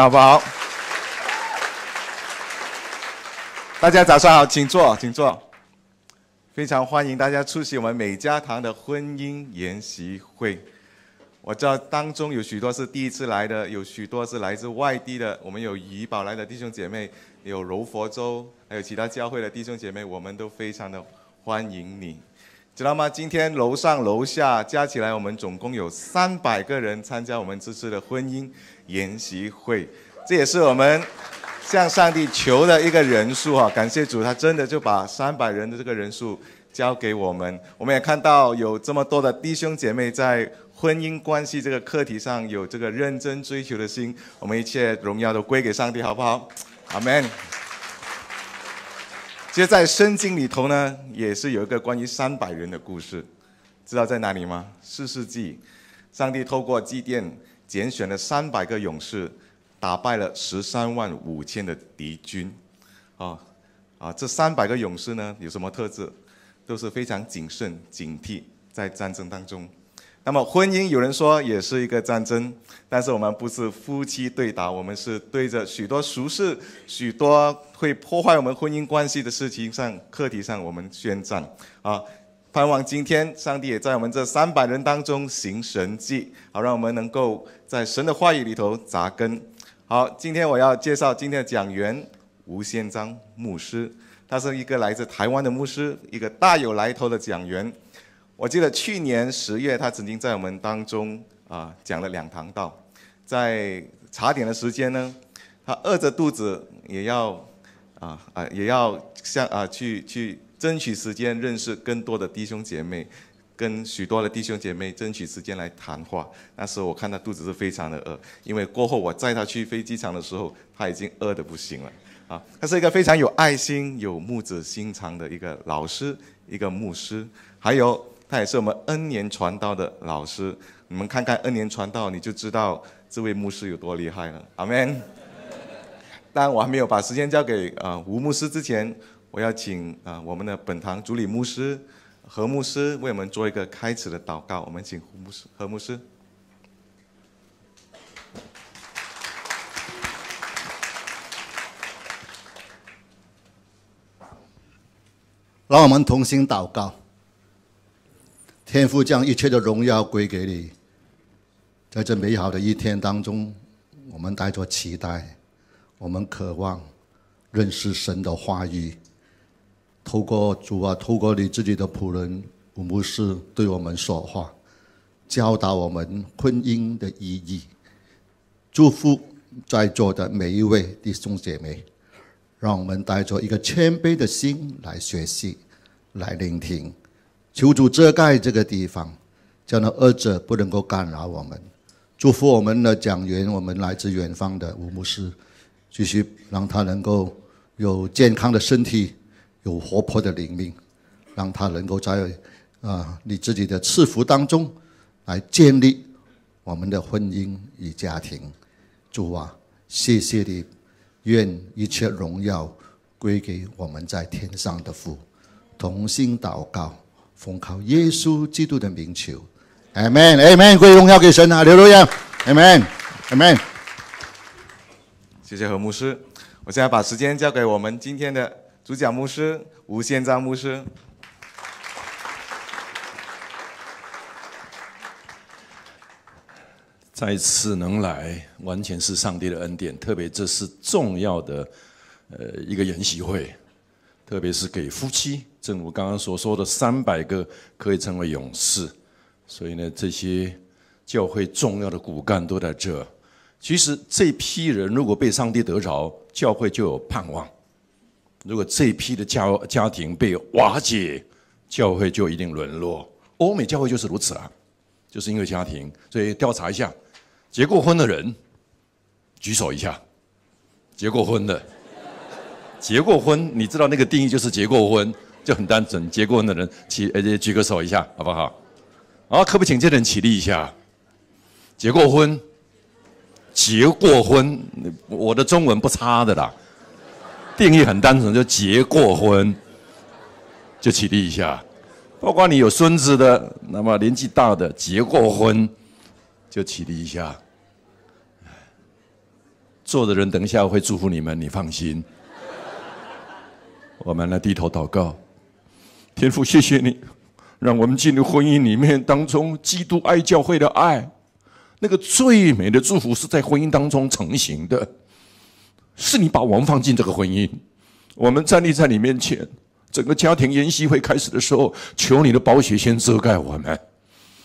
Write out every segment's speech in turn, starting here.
好不好？大家早上好，请坐，请坐。非常欢迎大家出席我们美加堂的婚姻研习会。我知道当中有许多是第一次来的，有许多是来自外地的。我们有怡宝来的弟兄姐妹，有柔佛州，还有其他教会的弟兄姐妹，我们都非常的欢迎你。知道吗？今天楼上楼下加起来，我们总共有三百个人参加我们这次的婚姻研习会，这也是我们向上帝求的一个人数啊！感谢主，他真的就把三百人的这个人数交给我们。我们也看到有这么多的弟兄姐妹在婚姻关系这个课题上有这个认真追求的心。我们一切荣耀都归给上帝，好不好？阿门。其实，在《圣经》里头呢，也是有一个关于三百人的故事，知道在哪里吗？四世纪，上帝透过祭奠拣选了三百个勇士，打败了十三万五千的敌军，啊，啊，这三百个勇士呢有什么特质？都是非常谨慎、警惕，在战争当中。那么婚姻，有人说也是一个战争，但是我们不是夫妻对打，我们是对着许多俗事、许多会破坏我们婚姻关系的事情上、课题上，我们宣战啊！盼望今天上帝也在我们这三百人当中行神迹，好让我们能够在神的话语里头扎根。好，今天我要介绍今天的讲员吴宪章牧师，他是一个来自台湾的牧师，一个大有来头的讲员。我记得去年十月，他曾经在我们当中啊讲了两堂道，在茶点的时间呢，他饿着肚子也要啊啊也要向啊去去争取时间认识更多的弟兄姐妹，跟许多的弟兄姐妹争取时间来谈话。那时候我看他肚子是非常的饿，因为过后我载他去飞机场的时候，他已经饿得不行了啊！他是一个非常有爱心、有母子心肠的一个老师，一个牧师，还有。他也是我们恩年传道的老师，你们看看恩年传道，你就知道这位牧师有多厉害了。阿门。但我还没有把时间交给啊吴牧师之前，我要请啊我们的本堂主理牧师何牧师为我们做一个开始的祷告。我们请胡牧师、何牧师。让我们同心祷告。天父将一切的荣耀归给你。在这美好的一天当中，我们带着期待，我们渴望认识神的话语，透过主啊，透过你自己的仆人吴牧师对我们说话，教导我们婚姻的意义，祝福在座的每一位弟兄姐妹，让我们带着一个谦卑的心来学习，来聆听。求主遮盖这个地方，叫那恶者不能够干扰我们。祝福我们的讲员，我们来自远方的吴牧师，继续让他能够有健康的身体，有活泼的灵命，让他能够在啊，你自己的赐福当中来建立我们的婚姻与家庭。主啊，谢谢你，愿一切荣耀归给我们在天上的父。同心祷告。奉靠耶稣基督的名求，阿门，阿门，归荣耀给神啊，刘主任，阿门，阿门。谢谢何牧师，我现在把时间交给我们今天的主讲牧师吴宪章牧师。再次能来，完全是上帝的恩典，特别这是重要的，呃，一个研习会。特别是给夫妻，正如刚刚所说的，三百个可以成为勇士，所以呢，这些教会重要的骨干都在这。其实这批人如果被上帝得着，教会就有盼望；如果这批的家家庭被瓦解，教会就一定沦落。欧美教会就是如此啊，就是因为家庭。所以调查一下，结过婚的人举手一下，结过婚的。结过婚，你知道那个定义就是结过婚，就很单纯。结过婚的人起，呃，举个手一下，好不好？啊，可不请这人起立一下。结过婚，结过婚，我的中文不差的啦。定义很单纯，就结过婚，就起立一下。包括你有孙子的，那么年纪大的结过婚，就起立一下。坐的人，等一下会祝福你们，你放心。我们来低头祷告，天父，谢谢你，让我们进入婚姻里面当中，基督爱教会的爱，那个最美的祝福是在婚姻当中成型的，是你把我们放进这个婚姻，我们站立在你面前，整个家庭研习会开始的时候，求你的宝血先遮盖我们，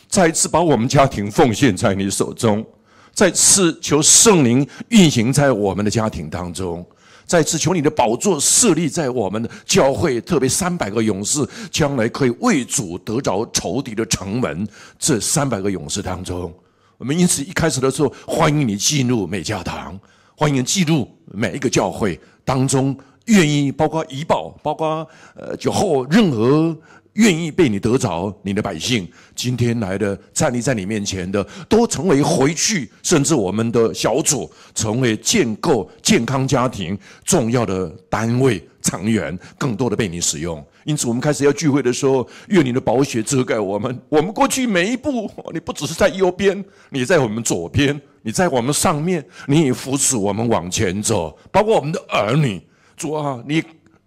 再次把我们家庭奉献在你手中，再次求圣灵运行在我们的家庭当中。再次求你的宝座设立在我们的教会，特别三百个勇士将来可以为主得着仇敌的城门。这三百个勇士当中，我们因此一开始的时候，欢迎你进入美教堂，欢迎进入每一个教会当中，愿意包括遗宝，包括呃，就或任何。愿意被你得着你的百姓，今天来的站立在你面前的，都成为回去，甚至我们的小组成为建构健康家庭重要的单位成员，更多的被你使用。因此，我们开始要聚会的时候，愿你的宝血遮盖我们。我们过去每一步，你不只是在右边，你在我们左边，你在我们上面，你也扶持我们往前走。包括我们的儿女，主啊，你。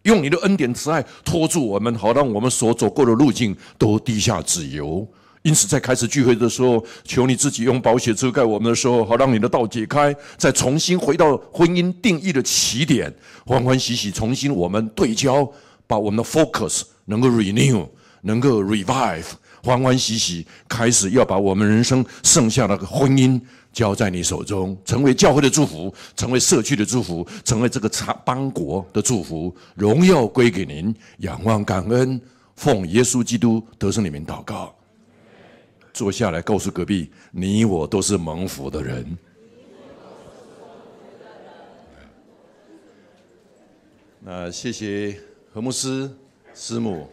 用你的恩典慈爱拖住我们，好让我们所走过的路径都低下自由。因此，在开始聚会的时候，求你自己用保险遮盖我们的时候，好让你的道解开，再重新回到婚姻定义的起点，欢欢喜喜重新我们对焦，把我们的 focus 能够 renew，能够 revive，欢欢喜喜开始要把我们人生剩下的婚姻。交在你手中，成为教会的祝福，成为社区的祝福，成为这个长邦国的祝福。荣耀归给您，仰望感恩，奉耶稣基督得胜。里面祷告，坐下来告诉隔壁，你我都是蒙福的人。那谢谢何牧师师母，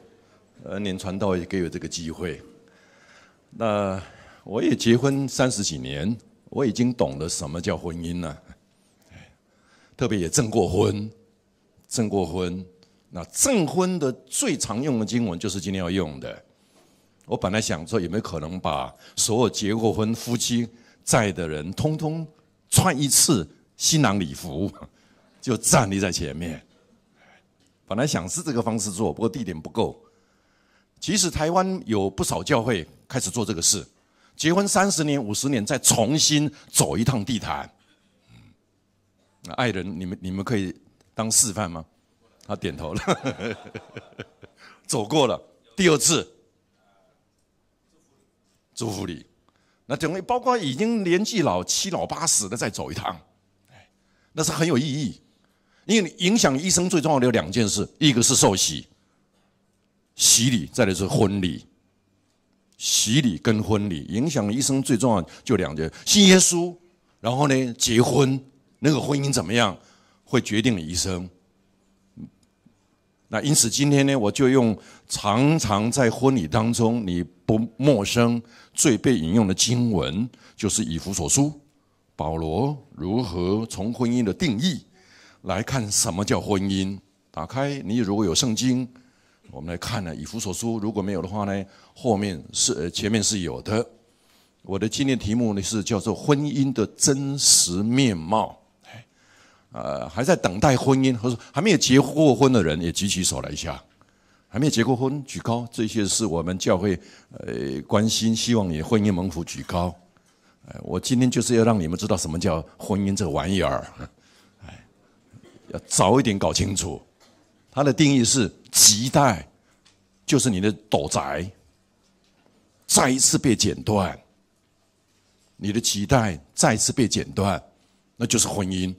恩年传道也给我这个机会。那我也结婚三十几年。我已经懂得什么叫婚姻了，特别也证过婚，证过婚。那证婚的最常用的经文就是今天要用的。我本来想说有没有可能把所有结过婚夫妻在的人，通通穿一次新郎礼服，就站立在前面。本来想是这个方式做，不过地点不够。其实台湾有不少教会开始做这个事。结婚三十年、五十年，再重新走一趟地毯，那爱人，你们你们可以当示范吗？他点头了，走过了第二次，祝福你。那等于包括已经年纪老七老八十的再走一趟，那是很有意义。因为影响一生最重要的有两件事，一个是受洗，洗礼；再来是婚礼。洗礼跟婚礼影响一生，最重要就两件：信耶稣，然后呢，结婚。那个婚姻怎么样，会决定你一生。那因此今天呢，我就用常常在婚礼当中你不陌生、最被引用的经文，就是以弗所书，保罗如何从婚姻的定义来看什么叫婚姻。打开你如果有圣经。我们来看呢，以弗所书如果没有的话呢，后面是前面是有的。我的今天题目呢是叫做婚姻的真实面貌。呃，还在等待婚姻，或者还没有结过婚的人也举起手来一下。还没有结过婚，举高。这些是我们教会呃关心，希望你婚姻蒙福，举高。哎，我今天就是要让你们知道什么叫婚姻这玩意儿，哎，要早一点搞清楚。它的定义是脐带，就是你的斗宅再一次被剪断，你的脐带再一次被剪断，那就是婚姻。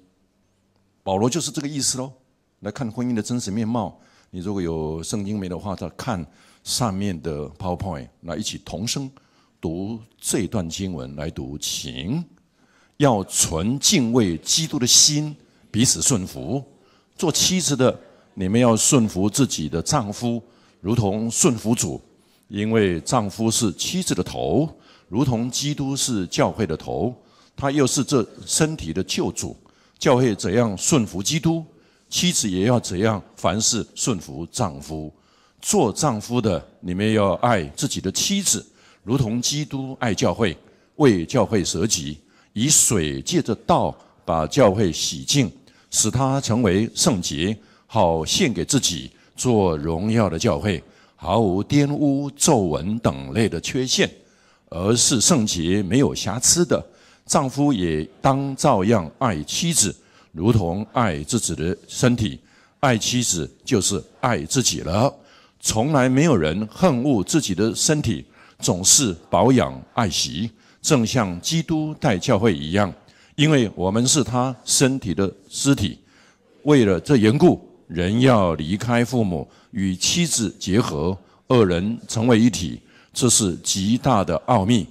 保罗就是这个意思喽。来看婚姻的真实面貌。你如果有圣经没的话，再看上面的 PowerPoint，来一起同声读这段经文来读，请要存敬畏基督的心，彼此顺服，做妻子的。你们要顺服自己的丈夫，如同顺服主，因为丈夫是妻子的头，如同基督是教会的头，他又是这身体的救主。教会怎样顺服基督，妻子也要怎样凡事顺服丈夫。做丈夫的，你们要爱自己的妻子，如同基督爱教会，为教会舍己，以水借着道把教会洗净，使他成为圣洁。好献给自己做荣耀的教会，毫无玷污、皱纹等类的缺陷，而是圣洁、没有瑕疵的。丈夫也当照样爱妻子，如同爱自己的身体；爱妻子就是爱自己了。从来没有人恨恶自己的身体，总是保养爱惜，正像基督待教会一样，因为我们是他身体的肢体。为了这缘故。人要离开父母，与妻子结合，二人成为一体，这是极大的奥秘。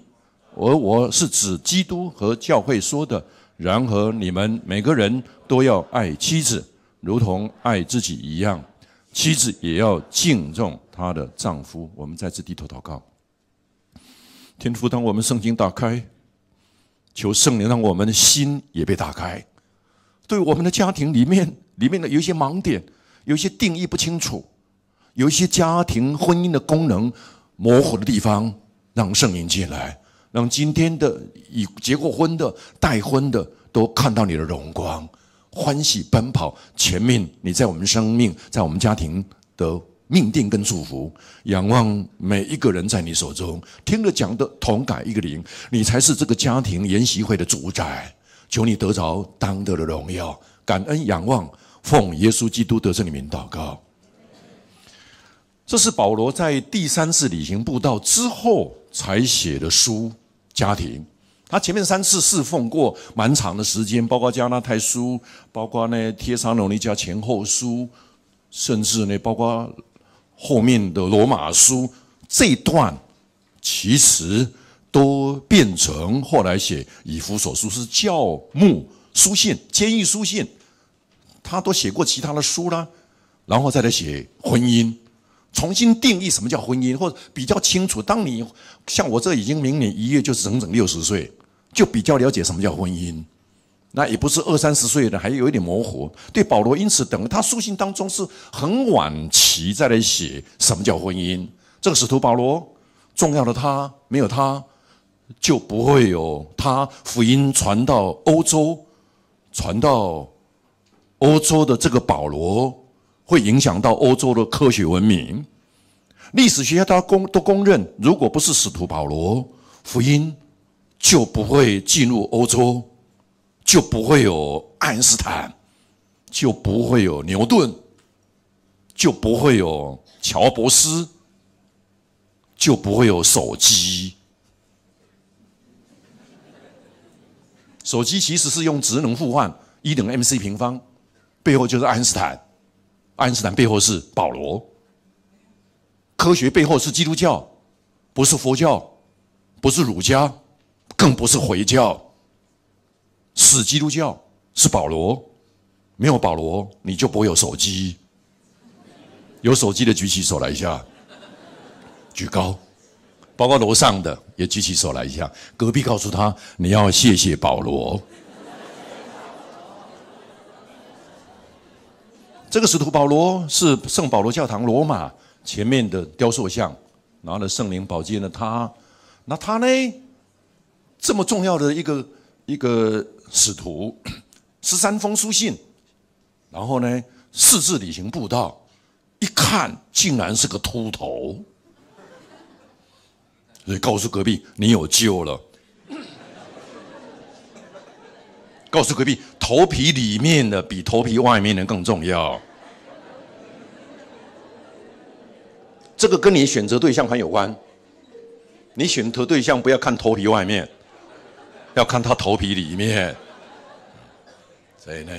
而我是指基督和教会说的：，然而，你们每个人都要爱妻子，如同爱自己一样；，妻子也要敬重她的丈夫。我们再次低头祷告。天父，当我们圣经打开，求圣灵让我们的心也被打开，对我们的家庭里面。里面的有一些盲点，有一些定义不清楚，有一些家庭婚姻的功能模糊的地方，让圣灵进来，让今天的已结过婚的、待婚的都看到你的荣光，欢喜奔跑。前面你在我们生命、在我们家庭的命定跟祝福，仰望每一个人在你手中，听了讲的同感一个灵，你才是这个家庭研习会的主宰。求你得着当得的荣耀，感恩仰望。奉耶稣基督得胜的名祷告。这是保罗在第三次旅行布道之后才写的书。家庭，他前面三次侍奉过蛮长的时间，包括加拉太书，包括呢帖撒罗尼迦前后书，甚至呢包括后面的罗马书，这一段其实都变成后来写以弗所书是教牧书信、监狱书信。他都写过其他的书啦，然后再来写婚姻，重新定义什么叫婚姻，或者比较清楚。当你像我这已经明年一月就是整整六十岁，就比较了解什么叫婚姻。那也不是二三十岁的，还有一点模糊。对保罗，因此等于他书信当中是很晚期再来写什么叫婚姻。这个使徒保罗，重要的他没有他，就不会有他福音传到欧洲，传到。欧洲的这个保罗会影响到欧洲的科学文明。历史学家都公都公认，如果不是使徒保罗福音，就不会进入欧洲，就不会有爱因斯坦，就不会有牛顿，就不会有乔布斯，就不会有手机。手机其实是用职能互换一等 MC 平方。背后就是爱因斯坦，爱因斯坦背后是保罗，科学背后是基督教，不是佛教，不是儒家，更不是回教，是基督教，是保罗。没有保罗，你就不会有手机。有手机的举起手来一下，举高，包括楼上的也举起手来一下。隔壁告诉他，你要谢谢保罗。这个使徒保罗是圣保罗教堂罗马前面的雕塑像，拿了圣灵宝剑的他，那他呢？这么重要的一个一个使徒，十三封书信，然后呢四次旅行布道，一看竟然是个秃头，你告诉隔壁你有救了，告诉隔壁。头皮里面的比头皮外面的更重要。这个跟你选择对象很有关。你选择对象不要看头皮外面，要看他头皮里面。所以呢，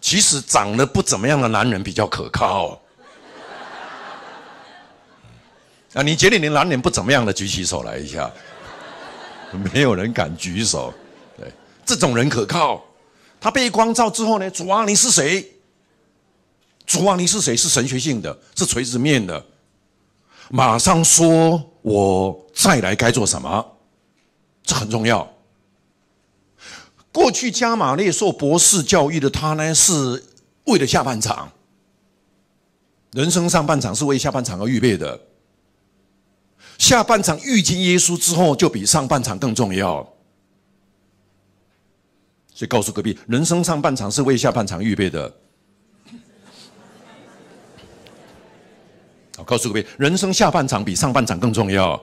其实长得不怎么样的男人比较可靠。啊，你觉得你男人不怎么样的，举起手来一下。没有人敢举手，对，这种人可靠。他被光照之后呢？主阿，你是谁？主阿，你是谁？是神学性的，是垂直面的。马上说，我再来该做什么？这很重要。过去加玛列受博士教育的他呢，是为了下半场。人生上半场是为下半场而预备的。下半场遇见耶稣之后，就比上半场更重要。所以告诉隔壁，人生上半场是为下半场预备的。好，告诉各位，人生下半场比上半场更重要。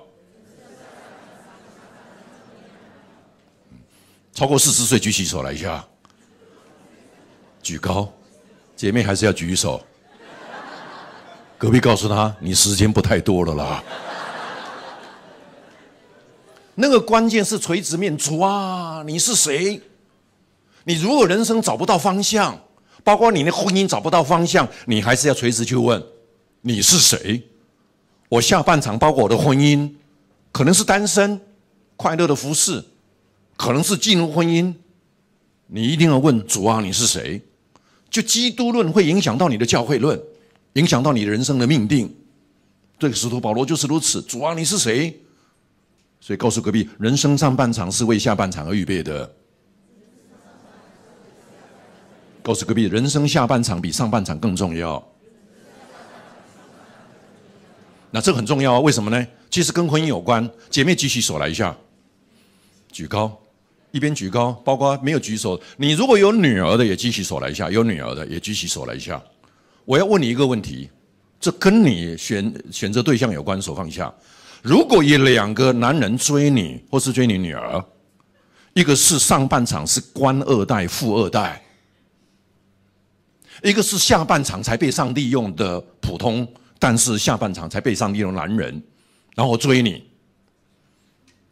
超过四十岁举起手来一下，举高，姐妹还是要举手。隔壁告诉他，你时间不太多了啦。那个关键是垂直面，啊，你是谁？你如果人生找不到方向，包括你的婚姻找不到方向，你还是要垂直去问：你是谁？我下半场，包括我的婚姻，可能是单身，快乐的服侍，可能是进入婚姻，你一定要问主啊，你是谁？就基督论会影响到你的教会论，影响到你人生的命定。这个使徒保罗就是如此。主啊，你是谁？所以告诉隔壁，人生上半场是为下半场而预备的。告诉隔壁，人生下半场比上半场更重要。那这很重要啊，为什么呢？其实跟婚姻有关。姐妹举起手来一下，举高，一边举高，包括没有举手。你如果有女儿的，也举起手来一下；有女儿的，也举起手来一下。我要问你一个问题，这跟你选选择对象有关。手放下。如果有两个男人追你，或是追你女儿，一个是上半场是官二代、富二代。一个是下半场才被上帝用的普通，但是下半场才被上帝用的男人，然后追你，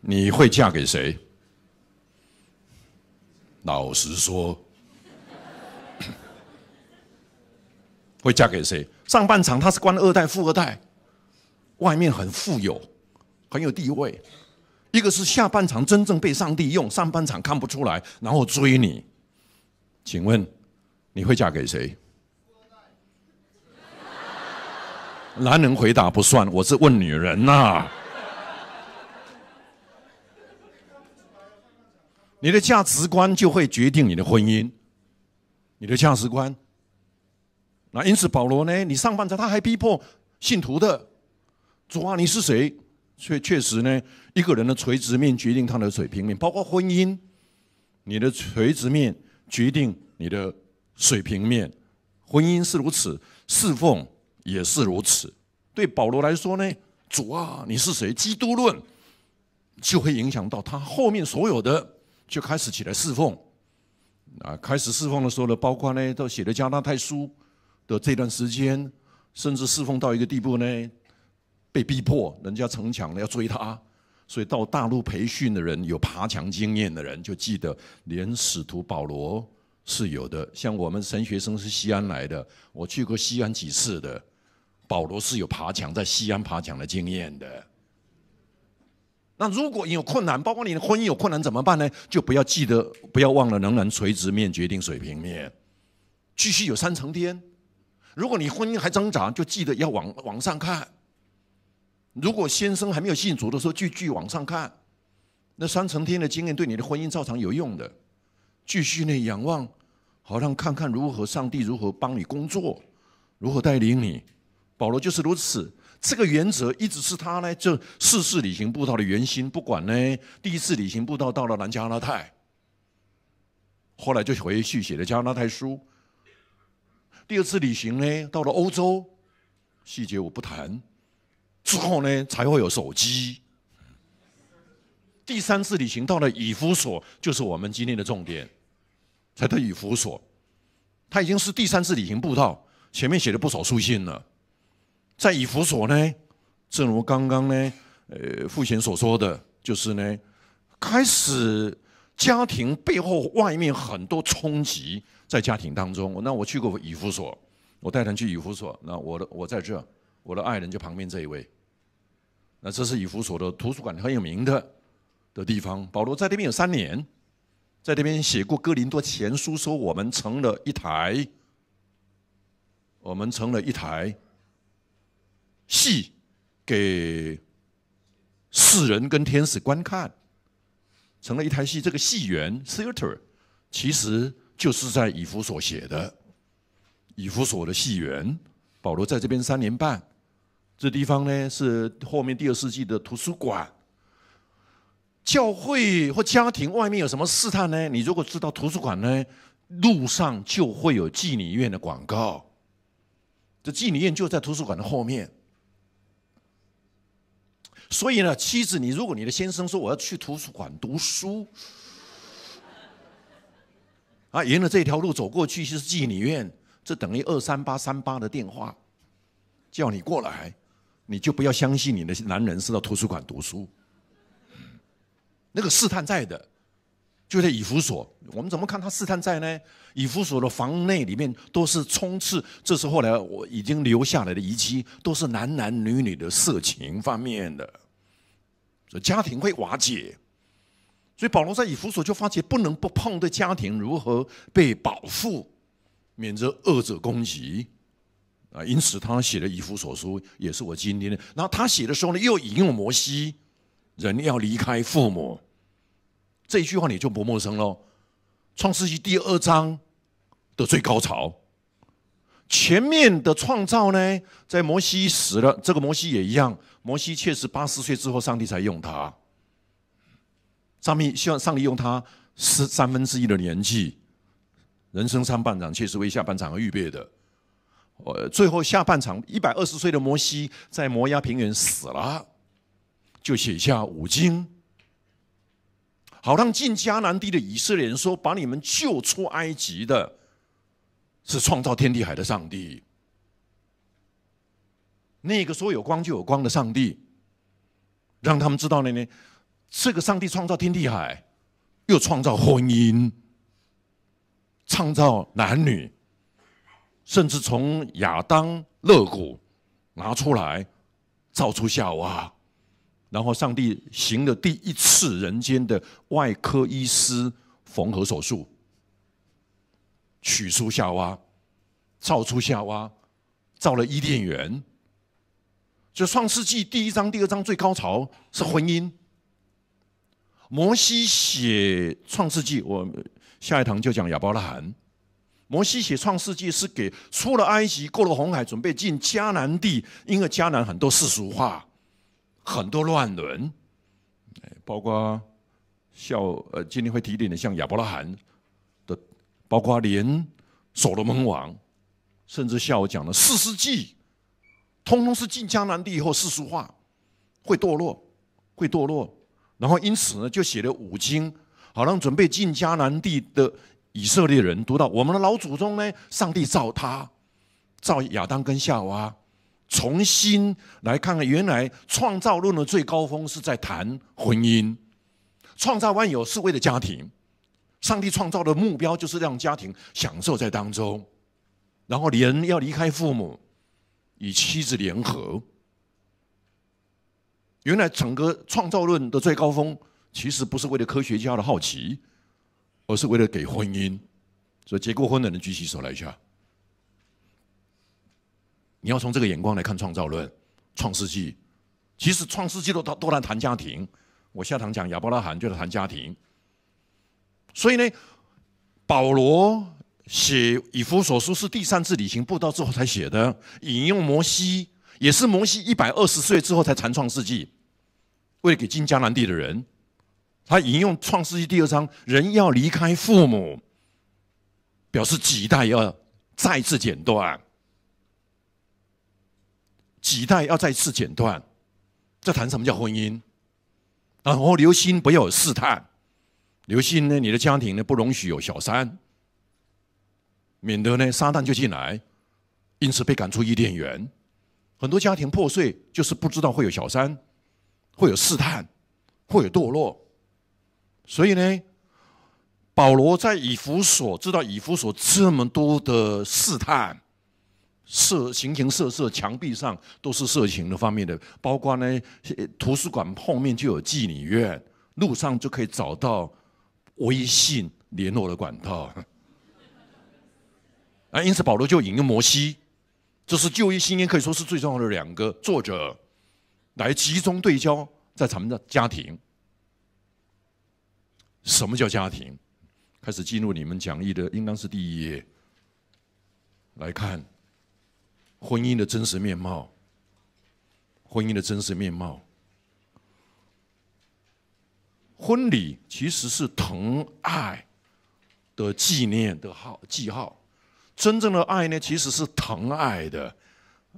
你会嫁给谁？老实说，会嫁给谁？上半场他是官二代、富二代，外面很富有，很有地位。一个是下半场真正被上帝用，上半场看不出来，然后追你，请问？你会嫁给谁？男人回答不算，我是问女人呐。你的价值观就会决定你的婚姻。你的价值观。那因此，保罗呢？你上半场他还逼迫信徒的主啊，你是谁？确确实呢，一个人的垂直面决定他的水平面，包括婚姻，你的垂直面决定你的。水平面，婚姻是如此，侍奉也是如此。对保罗来说呢，主啊，你是谁？基督论就会影响到他后面所有的，就开始起来侍奉。啊，开始侍奉的时候呢，包括呢，都写的加拉太书的这段时间，甚至侍奉到一个地步呢，被逼迫，人家城墙呢要追他，所以到大陆培训的人有爬墙经验的人就记得，连使徒保罗。是有的，像我们神学生是西安来的，我去过西安几次的。保罗是有爬墙在西安爬墙的经验的。那如果你有困难，包括你的婚姻有困难怎么办呢？就不要记得，不要忘了，仍然垂直面决定水平面。继续有三层天。如果你婚姻还挣扎，就记得要往往上看。如果先生还没有信主的时候，继续往上看，那三层天的经验对你的婚姻照常有用的。继续呢仰望，好让看看如何上帝如何帮你工作，如何带领你。保罗就是如此，这个原则一直是他呢，就四次旅行步道的原心。不管呢，第一次旅行步道到了南加拉泰，后来就回去写了加拿大书。第二次旅行呢，到了欧洲，细节我不谈。之后呢，才会有手机。第三次旅行到了以弗所，就是我们今天的重点。才到以弗所，他已经是第三次旅行步道。前面写了不少书信了。在以弗所呢，正如刚刚呢，呃，父贤所说的，就是呢，开始家庭背后外面很多冲击在家庭当中。那我去过以弗所，我带人去以弗所。那我的我在这，我的爱人就旁边这一位。那这是以弗所的图书馆很有名的。的地方，保罗在那边有三年，在那边写过《哥林多前书》，说我们成了一台，我们成了一台戏给世人跟天使观看，成了一台戏。这个戏园 （theater） 其实就是在以弗所写的，以弗所的戏园。保罗在这边三年半，这地方呢是后面第二世纪的图书馆。教会或家庭外面有什么试探呢？你如果知道图书馆呢，路上就会有妓女院的广告。这妓女院就在图书馆的后面。所以呢，妻子，你如果你的先生说我要去图书馆读书，啊，沿着这条路走过去就是妓女院，这等于二三八三八的电话，叫你过来，你就不要相信你的男人是到图书馆读书。那个试探在的，就在以弗所。我们怎么看他试探在呢？以弗所的房内里面都是充斥，这是后来我已经留下来的遗迹，都是男男女女的色情方面的，所以家庭会瓦解。所以保罗在以弗所就发觉不能不碰的家庭如何被保护，免得恶者攻击啊！因此他写的《以弗所书，也是我今天的。然后他写的时候呢，又引用摩西，人要离开父母。这一句话你就不陌生喽，《创世纪》第二章的最高潮。前面的创造呢，在摩西死了，这个摩西也一样。摩西确实八十岁之后，上帝才用他。上面希望上帝用他四三分之一的年纪，人生上半场确实为下半场而预备的。呃，最后下半场一百二十岁的摩西在摩崖平原死了，就写下五经。好让进迦南地的以色列人说：“把你们救出埃及的，是创造天地海的上帝。那个说有光就有光的上帝，让他们知道了呢。这个上帝创造天地海，又创造婚姻，创造男女，甚至从亚当肋骨拿出来造出夏娃。”然后，上帝行了第一次人间的外科医师缝合手术，取出夏娃，造出夏娃，造了伊甸园。就《创世纪》第一章、第二章最高潮是婚姻。摩西写《创世纪》，我下一堂就讲亚伯拉罕。摩西写《创世纪》是给出了埃及，过了红海，准备进迦南地，因为迦南很多世俗化。很多乱伦，包括笑，呃，今天会提点的，像亚伯拉罕的，包括连所罗门王，甚至像我讲的四世纪，通通是进迦南地以后世俗化，会堕落，会堕落，然后因此呢，就写了五经，好让准备进迦南地的以色列人读到，我们的老祖宗呢，上帝造他，造亚当跟夏娃。重新来看看，原来创造论的最高峰是在谈婚姻，创造万有是为了家庭，上帝创造的目标就是让家庭享受在当中，然后人要离开父母，与妻子联合。原来整个创造论的最高峰，其实不是为了科学家的好奇，而是为了给婚姻。所以结过婚的人举起手来一下。你要从这个眼光来看《创造论》《创世纪》，其实《创世纪》都都来谈家庭。我下堂讲亚伯拉罕就是谈家庭。所以呢，保罗写《以弗所书》是第三次旅行布道之后才写的，引用摩西，也是摩西一百二十岁之后才谈创世纪》，为了给金迦南地的人，他引用《创世纪》第二章，人要离开父母，表示几代要再次剪断。几代要再次剪断，这谈什么叫婚姻？然后留心不要有试探，留心呢，你的家庭呢不容许有小三，免得呢撒旦就进来，因此被赶出伊甸园。很多家庭破碎，就是不知道会有小三，会有试探，会有堕落。所以呢，保罗在以弗所知道以弗所这么多的试探。色形形色色，墙壁上都是色情的方面的，包括呢，图书馆后面就有妓女院，路上就可以找到微信联络的管道。啊，因此保罗就引用摩西，这是旧约新约可以说是最重要的两个作者，来集中对焦在咱们的家庭。什么叫家庭？开始进入你们讲义的，应当是第一页，来看。婚姻的真实面貌。婚姻的真实面貌。婚礼其实是疼爱的纪念的号记号。真正的爱呢，其实是疼爱的。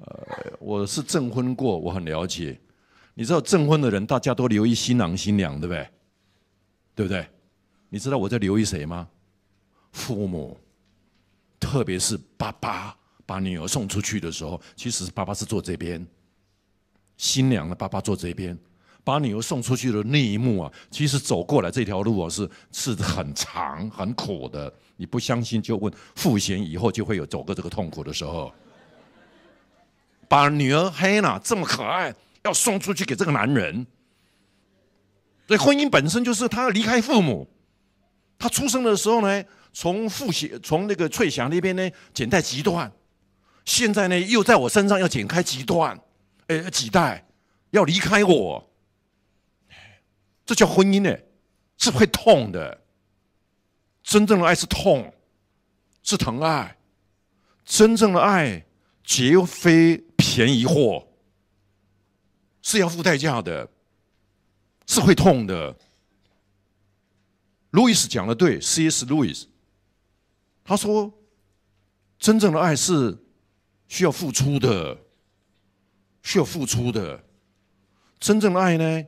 呃，我是证婚过，我很了解。你知道证婚的人，大家都留意新郎新娘，对不对？对不对？你知道我在留意谁吗？父母，特别是爸爸。把女儿送出去的时候，其实爸爸是坐这边，新娘的爸爸坐这边。把女儿送出去的那一幕啊，其实走过来这条路啊，是是很长很苦的。你不相信就问，父贤以后就会有走过这个痛苦的时候。把女儿 Hanna 这么可爱，要送出去给这个男人。所以婚姻本身就是他离开父母，他出生的时候呢，从父贤从那个翠霞那边呢剪带极断。现在呢，又在我身上要剪开几段，呃，几代要离开我，这叫婚姻呢，是会痛的。真正的爱是痛，是疼爱。真正的爱绝非便宜货，是要付代价的，是会痛的。Louis 讲的对，c Louis。他说，真正的爱是。需要付出的，需要付出的，真正的爱呢？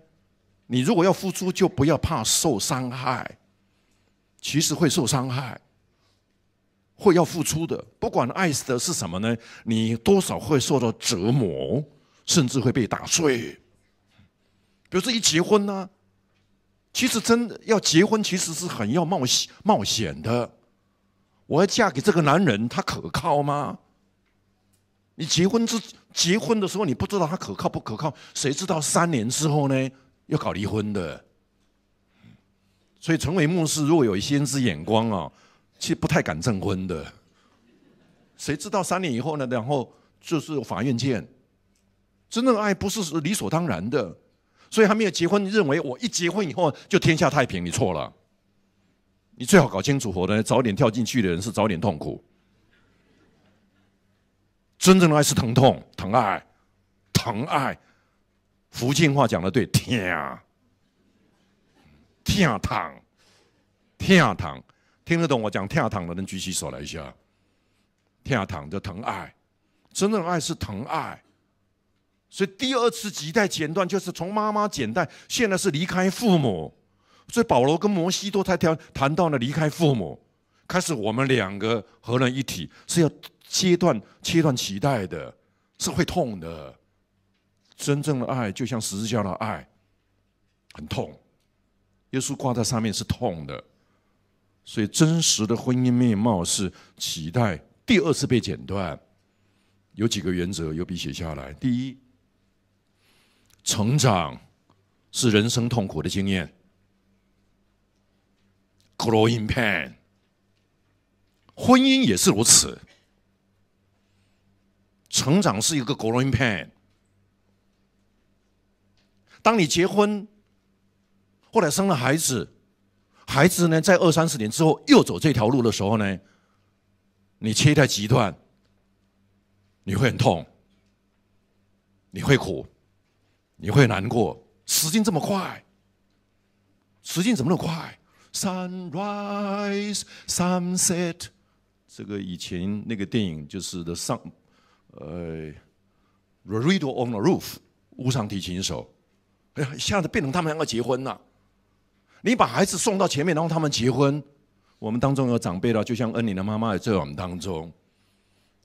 你如果要付出，就不要怕受伤害。其实会受伤害，会要付出的。不管爱的是什么呢，你多少会受到折磨，甚至会被打碎。比如这一结婚呢，其实真的要结婚，其实是很要冒险冒险的。我要嫁给这个男人，他可靠吗？你结婚之结婚的时候，你不知道他可靠不可靠，谁知道三年之后呢？要搞离婚的。所以，成为牧师如果有先知眼光啊，其实不太敢证婚的。谁知道三年以后呢？然后就是法院见。真正的爱不是理所当然的，所以还没有结婚，认为我一结婚以后就天下太平，你错了。你最好搞清楚，后来早点跳进去的人是早点痛苦。真正的爱是疼痛，疼爱，疼爱。福建话讲的对，疼跳疼跳，听得懂我讲跳疼的人举起手来一下。跳疼就疼爱，真正的爱是疼爱。所以第二次脐带剪断，就是从妈妈剪断，现在是离开父母。所以保罗跟摩西都才谈谈到了离开父母，开始我们两个合人一体，是要。切断、切断脐带的是会痛的。真正的爱就像十字架的爱，很痛。耶稣挂在上面是痛的。所以，真实的婚姻面貌是脐带第二次被剪断。有几个原则，有笔写下来。第一，成长是人生痛苦的经验，Growing pain。婚姻也是如此。成长是一个 growing pain。当你结婚，或者生了孩子，孩子呢，在二三十年之后又走这条路的时候呢，你切太极端，你会很痛，你会苦，你会难过。时间这么快，时间怎么么快？Sunrise, sunset。这个以前那个电影就是的上。呃，《r i d e o on the Roof》无上提琴手，哎呀，一下子变成他们两个结婚了。你把孩子送到前面，然后他们结婚。我们当中有长辈了，就像恩妮的妈妈也在我们当中。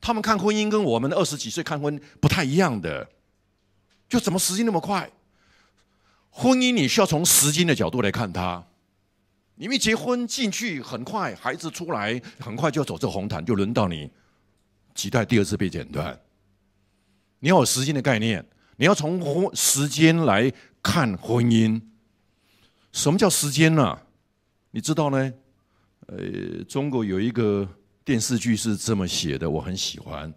他们看婚姻跟我们二十几岁看婚不太一样的，就怎么时间那么快？婚姻你需要从时间的角度来看它。你们结婚进去很快，孩子出来很快就要走这个红毯，就轮到你。期待第二次被剪断。你要有时间的概念，你要从婚时间来看婚姻。什么叫时间呢？你知道呢？呃，中国有一个电视剧是这么写的，我很喜欢。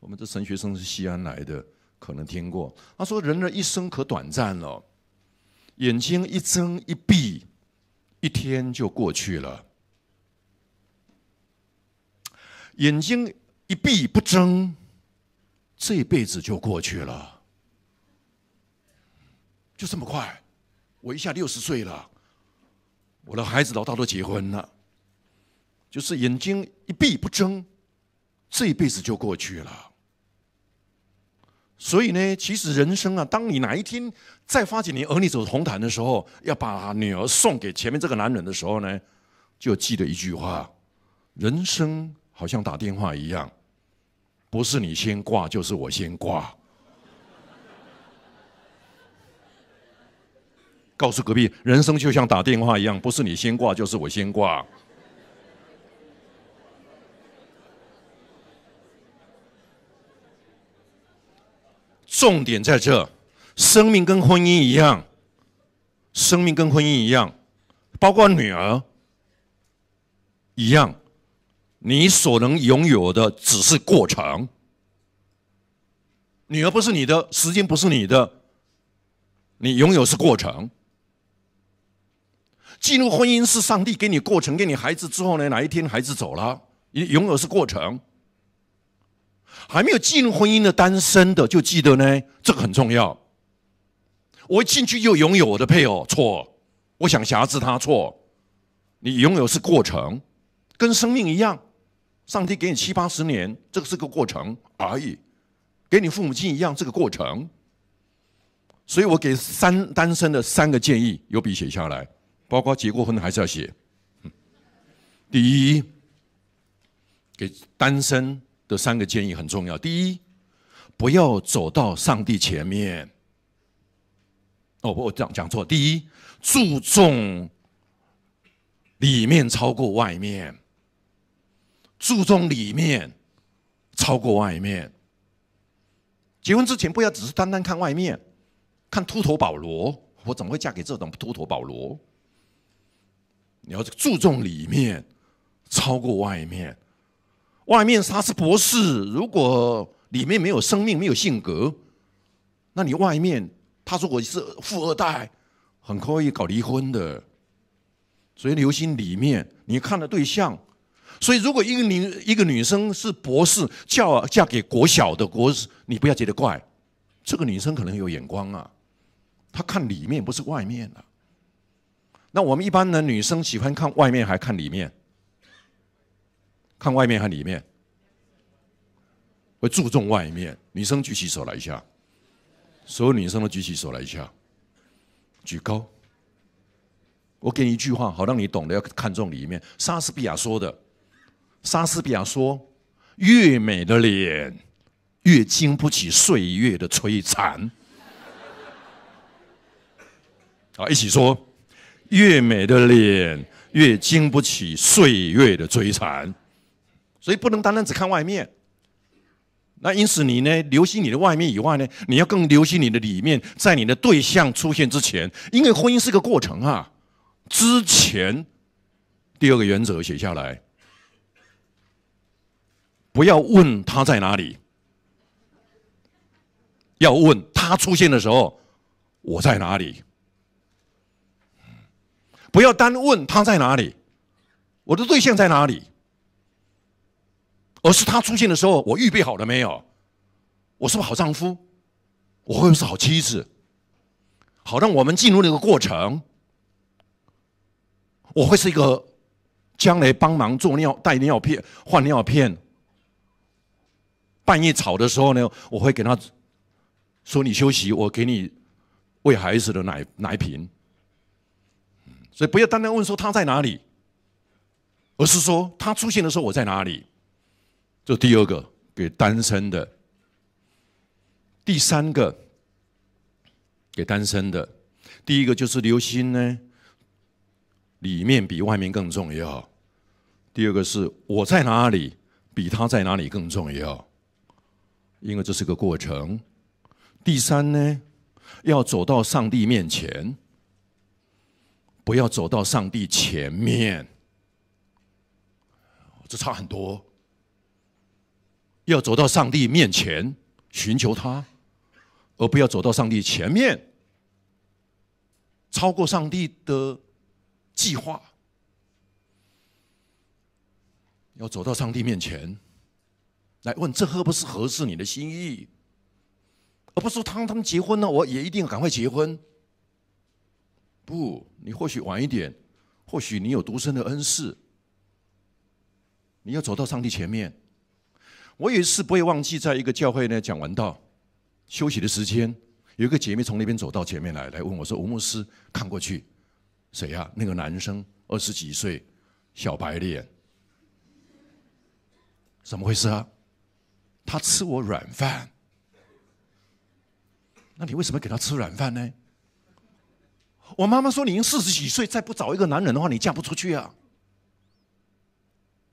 我们这神学生是西安来的，可能听过。他说：“人的一生可短暂了，眼睛一睁一闭，一天就过去了。”眼睛。一闭不睁，这一辈子就过去了，就这么快，我一下六十岁了，我的孩子老大都结婚了，就是眼睛一闭不睁，这一辈子就过去了。所以呢，其实人生啊，当你哪一天再发几你儿女走红毯的时候，要把女儿送给前面这个男人的时候呢，就记得一句话：人生好像打电话一样。不是你先挂，就是我先挂。告诉隔壁，人生就像打电话一样，不是你先挂，就是我先挂。重点在这，生命跟婚姻一样，生命跟婚姻一样，包括女儿一样。你所能拥有的只是过程，女儿不是你的，时间不是你的，你拥有是过程。进入婚姻是上帝给你过程，给你孩子之后呢？哪一天孩子走了，你拥有是过程。还没有进入婚姻的单身的就记得呢，这个很重要。我进去又拥有我的配偶，错。我想挟制他，错。你拥有是过程，跟生命一样。上帝给你七八十年，这个是个过程而已，给你父母亲一样，这个过程。所以我给三单身的三个建议，有笔写下来，包括结过婚的还是要写。第一，给单身的三个建议很重要。第一，不要走到上帝前面。哦，我讲讲错。第一，注重里面超过外面。注重里面，超过外面。结婚之前不要只是单单看外面，看秃头保罗，我怎么会嫁给这种秃头保罗？你要注重里面，超过外面。外面他是博士，如果里面没有生命、没有性格，那你外面他说我是富二代，很可以搞离婚的。所以留心里面，你看的对象。所以，如果一个女一个女生是博士，嫁嫁给国小的国，你不要觉得怪，这个女生可能有眼光啊，她看里面不是外面啊。那我们一般的女生喜欢看外面还看里面？看外面还里面？会注重外面。女生举起手来一下，所有女生都举起手来一下，举高。我给你一句话，好让你懂得要看重里面。莎士比亚说的。莎士比亚说：“越美的脸，越经不起岁月的摧残。”啊，一起说：“越美的脸，越经不起岁月的摧残。”所以不能单单只看外面。那因此你呢，留心你的外面以外呢，你要更留心你的里面。在你的对象出现之前，因为婚姻是个过程啊。之前，第二个原则写下来。不要问他在哪里，要问他出现的时候我在哪里。不要单问他在哪里，我的对象在哪里，而是他出现的时候，我预备好了没有？我是不是好丈夫？我会不会是好妻子？好，让我们进入那个过程。我会是一个将来帮忙做尿带尿片换尿片。半夜吵的时候呢，我会给他说：“你休息，我给你喂孩子的奶奶瓶。”所以不要单单问说他在哪里，而是说他出现的时候我在哪里。这第二个给单身的，第三个给单身的，第一个就是留心呢，里面比外面更重要。第二个是我在哪里比他在哪里更重要。因为这是个过程。第三呢，要走到上帝面前，不要走到上帝前面，这差很多。要走到上帝面前寻求他，而不要走到上帝前面，超过上帝的计划。要走到上帝面前。来问这合不是合适你的心意，而不是说他他们结婚了，我也一定赶快结婚。不，你或许晚一点，或许你有独生的恩赐，你要走到上帝前面。我有一次不会忘记，在一个教会呢讲完道，休息的时间，有一个姐妹从那边走到前面来，来问我说：“吴牧师，看过去，谁呀？那个男生二十几岁，小白脸，怎么回事啊？”他吃我软饭，那你为什么给他吃软饭呢？我妈妈说：“你四十几岁再不找一个男人的话，你嫁不出去啊。”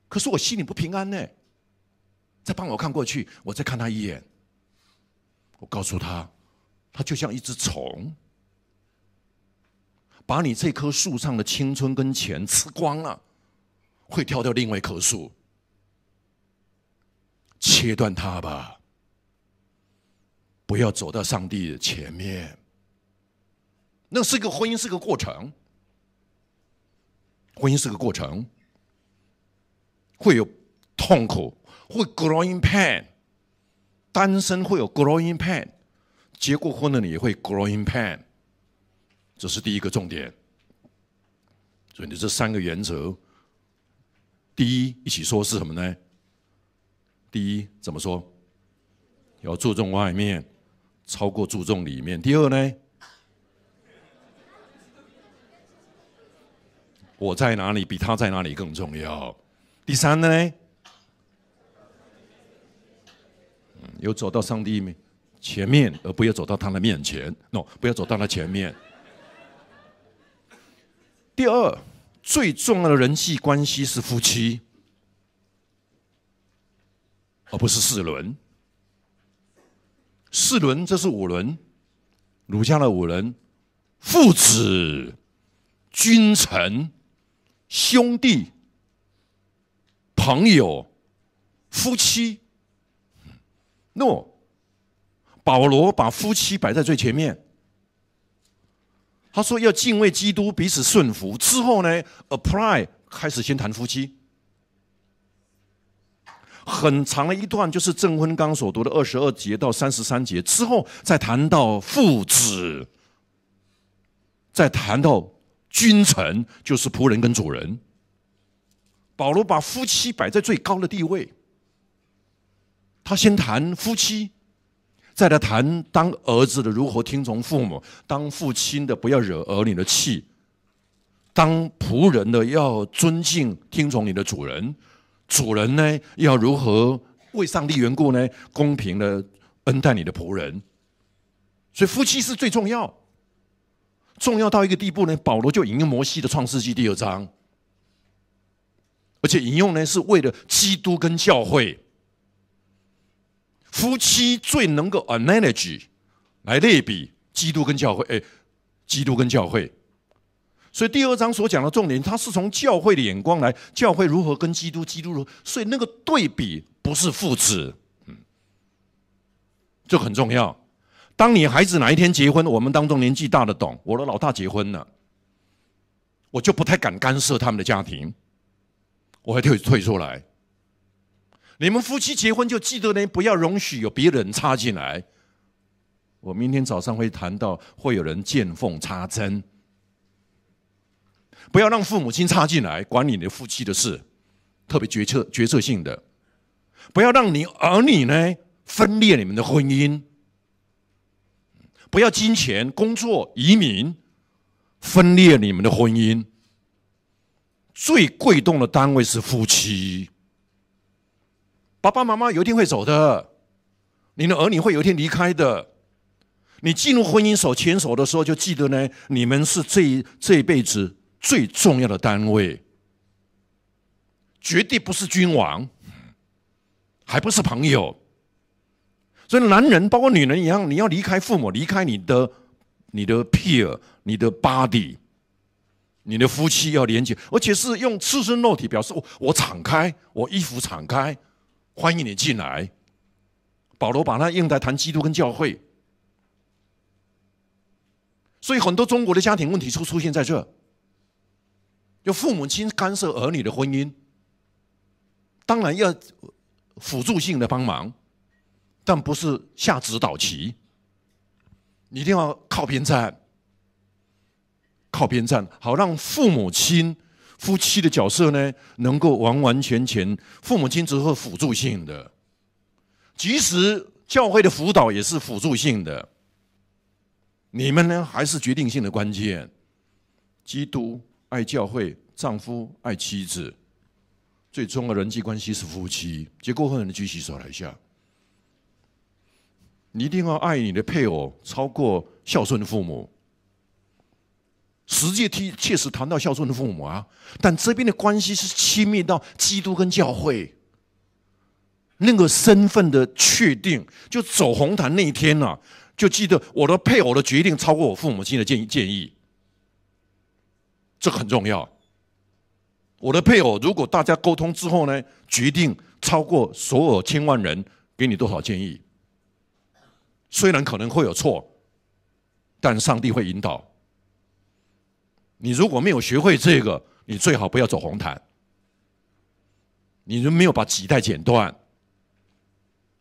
可是我心里不平安呢。再帮我看过去，我再看他一眼。我告诉他，他就像一只虫，把你这棵树上的青春跟钱吃光了，会跳到另外一棵树。切断它吧，不要走到上帝的前面。那是个婚姻，是个过程。婚姻是个过程，会有痛苦，会 growing pain。单身会有 growing pain，结过婚你也会 growing pain。这是第一个重点。所以你这三个原则，第一一起说是什么呢？第一，怎么说？要注重外面，超过注重里面。第二呢？我在哪里比他在哪里更重要？第三呢？嗯，有走到上帝面前面，而不要走到他的面前。no，不要走到他前面。第二，最重要的人际关系是夫妻。而不是四轮，四轮这是五轮，儒家的五伦：父子、君臣、兄弟、朋友、夫妻。No，保罗把夫妻摆在最前面，他说要敬畏基督，彼此顺服。之后呢，apply 开始先谈夫妻。很长的一段，就是郑坤刚所读的二十二节到三十三节之后，再谈到父子，再谈到君臣，就是仆人跟主人。保罗把夫妻摆在最高的地位，他先谈夫妻，再来谈当儿子的如何听从父母，当父亲的不要惹儿女的气，当仆人的要尊敬听从你的主人。主人呢，要如何为上帝缘故呢？公平的恩待你的仆人，所以夫妻是最重要，重要到一个地步呢。保罗就引用摩西的创世纪第二章，而且引用呢是为了基督跟教会，夫妻最能够 analogy 来类比基督跟教会，哎，基督跟教会。所以第二章所讲的重点，它是从教会的眼光来，教会如何跟基督、基督何，所以那个对比不是父子，嗯，这很重要。当你孩子哪一天结婚，我们当中年纪大的懂，我的老大结婚了，我就不太敢干涉他们的家庭，我会退退出来。你们夫妻结婚就记得呢，不要容许有别人插进来。我明天早上会谈到，会有人见缝插针。不要让父母亲插进来管你的夫妻的事，特别决策决策性的。不要让你儿女呢分裂你们的婚姻。不要金钱、工作、移民分裂你们的婚姻。最贵重的单位是夫妻。爸爸妈妈有一天会走的，你的儿女会有一天离开的。你进入婚姻手牵手的时候，就记得呢，你们是这这一辈子。最重要的单位，绝对不是君王，还不是朋友，所以男人包括女人一样，你要离开父母，离开你的你的 peer，你的 body，你的夫妻要连接，而且是用赤身裸体表示我我敞开，我衣服敞开，欢迎你进来。保罗把他用在谈基督跟教会，所以很多中国的家庭问题出出现在这。就父母亲干涉儿女的婚姻，当然要辅助性的帮忙，但不是下指导棋。你一定要靠边站，靠边站，好让父母亲、夫妻的角色呢，能够完完全全，父母亲只是辅助性的。即使教会的辅导也是辅助性的，你们呢还是决定性的关键，基督。爱教会，丈夫爱妻子，最终的人际关系是夫妻。结果后，你举起手来下，你一定要爱你的配偶，超过孝顺父母。实际提确实谈到孝顺的父母啊，但这边的关系是亲密到基督跟教会，那个身份的确定，就走红毯那一天啊，就记得我的配偶的决定超过我父母亲的建建议。这很重要。我的配偶，如果大家沟通之后呢，决定超过所有千万人，给你多少建议？虽然可能会有错，但上帝会引导。你如果没有学会这个，你最好不要走红毯。你如没有把脐带剪断，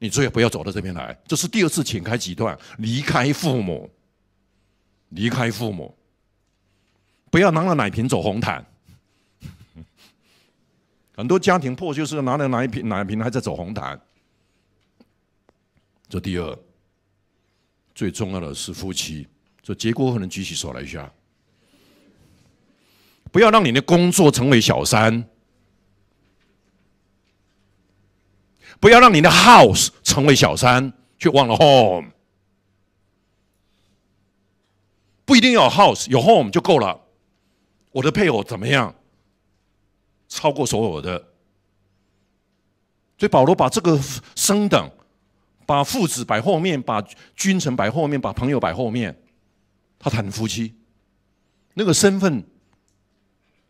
你最好不要走到这边来。这是第二次剪开脐段，离开父母，离开父母。不要拿了奶瓶走红毯，很多家庭破就是拿了奶瓶，奶瓶还在走红毯。这第二，最重要的是夫妻。这结果可能举起手来一下。不要让你的工作成为小三，不要让你的 house 成为小三，却忘了 home。不一定要 house，有 home 就够了。我的配偶怎么样？超过所有的，所以保罗把这个升等，把父子摆后面，把君臣摆后面，把朋友摆后面，他谈夫妻，那个身份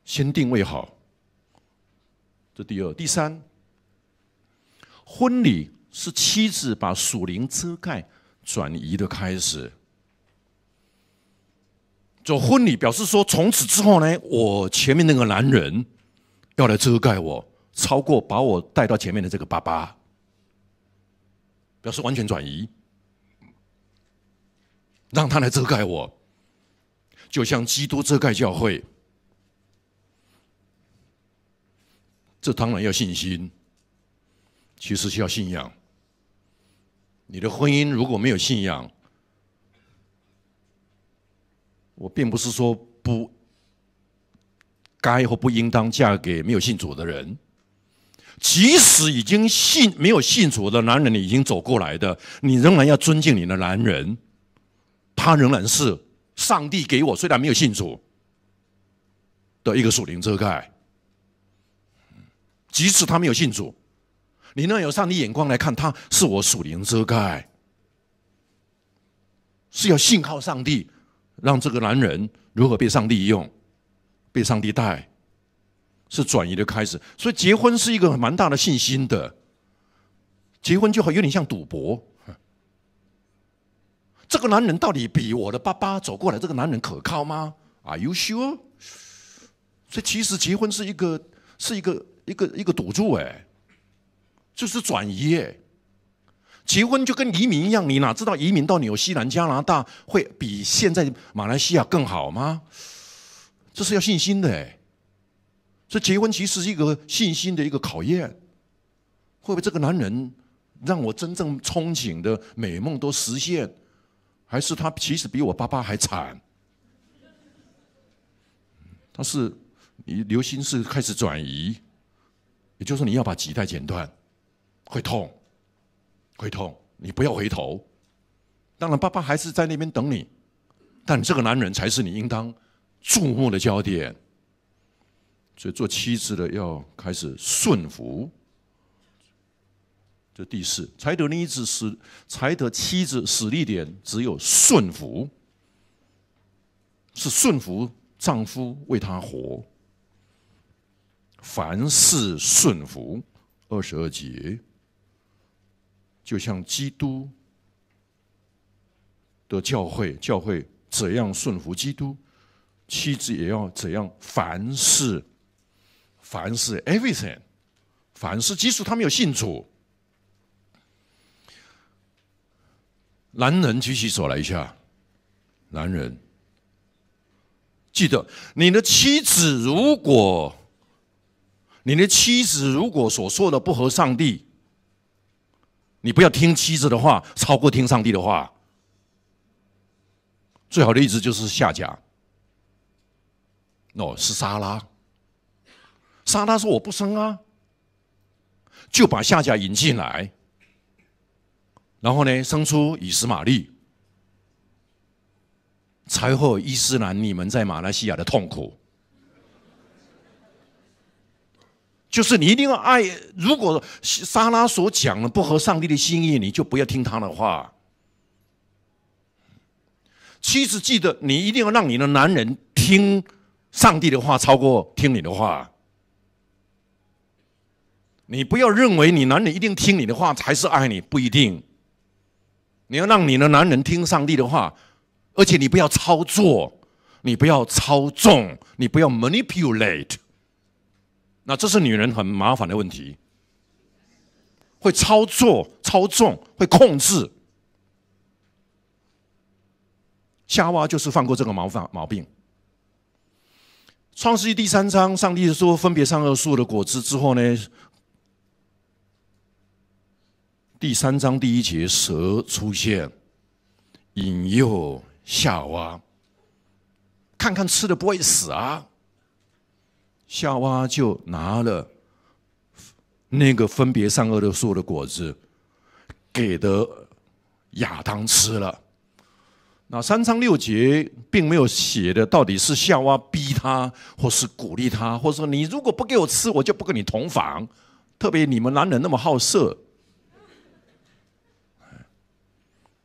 先定位好。这第二，第三，婚礼是妻子把属灵遮盖转移的开始。做婚礼，表示说从此之后呢，我前面那个男人要来遮盖我，超过把我带到前面的这个爸爸，表示完全转移，让他来遮盖我，就像基督遮盖教会，这当然要信心，其实需要信仰。你的婚姻如果没有信仰，我并不是说不该或不应当嫁给没有信主的人，即使已经信没有信主的男人，你已经走过来的，你仍然要尊敬你的男人，他仍然是上帝给我虽然没有信主的一个属灵遮盖，即使他没有信主，你仍然有上帝眼光来看他是我属灵遮盖，是要信靠上帝。让这个男人如何被上帝用、被上帝带，是转移的开始。所以结婚是一个蛮大的信心的。结婚就好有点像赌博。这个男人到底比我的爸爸走过来这个男人可靠吗？Are you sure？所以其实结婚是一个是一个一个一个赌注哎，就是转移哎。结婚就跟移民一样，你哪知道移民到纽西兰加拿大会比现在马来西亚更好吗？这是要信心的所这结婚其实是一个信心的一个考验，会不会这个男人让我真正憧憬的美梦都实现，还是他其实比我爸爸还惨？但是你留心是开始转移，也就是说你要把脐带剪断，会痛。回头，你不要回头。当然，爸爸还是在那边等你，但这个男人才是你应当注目的焦点。所以，做妻子的要开始顺服，这第四，才得女子是才得妻子使力点，只有顺服，是顺服丈夫为她活，凡事顺服，二十二节。就像基督的教会，教会怎样顺服基督，妻子也要怎样。凡事，凡事 everything，凡是，即使他没有信主，男人举起手来一下，男人，记得你的妻子，如果你的妻子如果所说的不合上帝。你不要听妻子的话，超过听上帝的话。最好的例子就是夏家，哦，是莎拉。莎拉说我不生啊，就把夏家引进来，然后呢生出以斯玛利，才会有伊斯兰。你们在马来西亚的痛苦。就是你一定要爱。如果莎拉所讲的不合上帝的心意，你就不要听他的话。妻子记得，你一定要让你的男人听上帝的话，超过听你的话。你不要认为你男人一定听你的话才是爱你，不一定。你要让你的男人听上帝的话，而且你不要操作，你不要操纵，你不要 manipulate。那这是女人很麻烦的问题，会操作、操纵、会控制。夏娃就是犯过这个毛烦毛病。创世纪第三章，上帝说分别善恶树的果子之后呢？第三章第一节，蛇出现，引诱夏娃，看看吃的不会死啊。夏娃就拿了那个分别善恶的树的果子，给的亚当吃了。那三章六节并没有写的到底是夏娃逼他，或是鼓励他，或者说你如果不给我吃，我就不跟你同房。特别你们男人那么好色，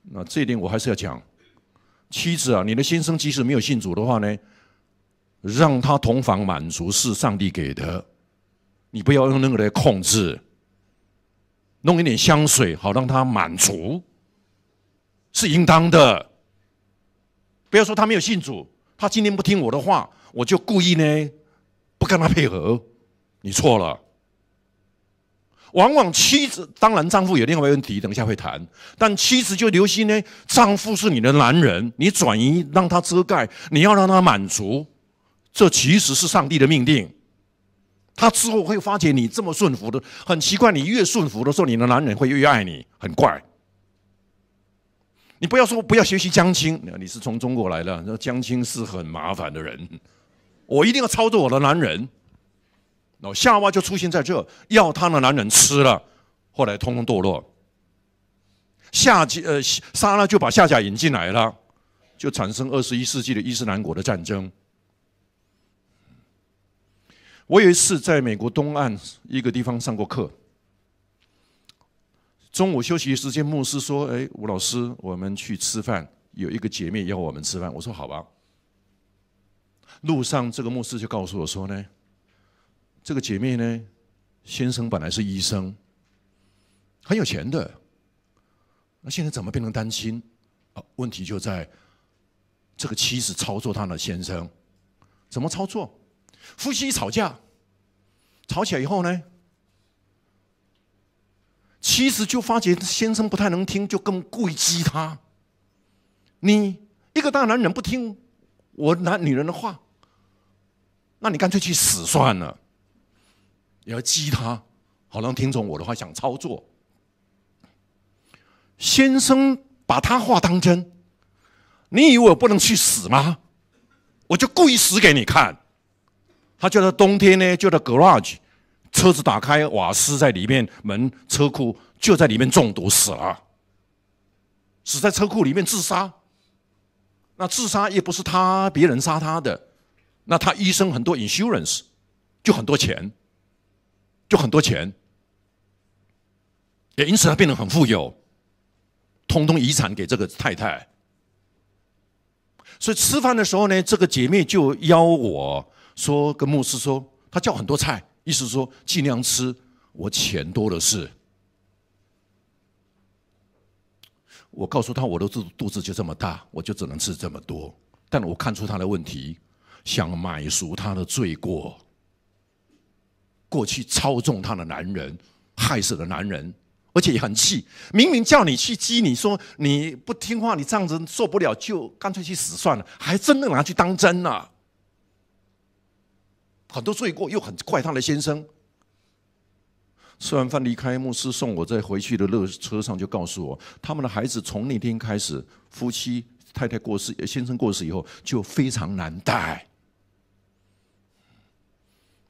那这一点我还是要讲：妻子啊，你的先生即使没有信主的话呢？让他同房满足是上帝给的，你不要用那个来控制。弄一点香水，好让他满足，是应当的。不要说他没有信主，他今天不听我的话，我就故意呢，不跟他配合，你错了。往往妻子当然丈夫有另外问题，等一下会谈。但妻子就留心呢，丈夫是你的男人，你转移让他遮盖，你要让他满足。这其实是上帝的命定，他之后会发觉你这么顺服的很奇怪，你越顺服的时候，你的男人会越爱你，很怪。你不要说不要学习江青，你是从中国来的，那江青是很麻烦的人。我一定要操作我的男人。那夏娃就出现在这，要他的男人吃了，后来通通堕落。夏甲呃，莎拉就把夏甲引进来了，就产生二十一世纪的伊斯兰国的战争。我有一次在美国东岸一个地方上过课，中午休息时间，牧师说：“哎，吴老师，我们去吃饭，有一个姐妹要我们吃饭。”我说：“好吧。”路上，这个牧师就告诉我说呢：“这个姐妹呢，先生本来是医生，很有钱的，那现在怎么变成单亲？啊，问题就在这个妻子操作他的先生，怎么操作？”夫妻吵架，吵起来以后呢，妻子就发觉先生不太能听，就更故意激他。你一个大男人不听我男女人的话，那你干脆去死算了。要激他，好让听从我的话，想操作。先生把他话当真，你以为我不能去死吗？我就故意死给你看。他就在冬天呢，就在 garage，车子打开瓦斯在里面，门车库就在里面中毒死了，死在车库里面自杀。那自杀也不是他别人杀他的，那他医生很多 insurance，就很多钱，就很多钱，也因此他变得很富有，通通遗产给这个太太。所以吃饭的时候呢，这个姐妹就邀我。说跟牧师说，他叫很多菜，意思说尽量吃。我钱多的是，我告诉他，我的肚肚子就这么大，我就只能吃这么多。但我看出他的问题，想买赎他的罪过。过去操纵他的男人，害死了男人，而且也很气。明明叫你去激你说你不听话，你这样子受不了，就干脆去死算了，还真的拿去当真了。很多罪过，又很怪他的先生。吃完饭离开，牧师送我在回去的热车上就告诉我，他们的孩子从那天开始，夫妻太太过世，先生过世以后，就非常难带。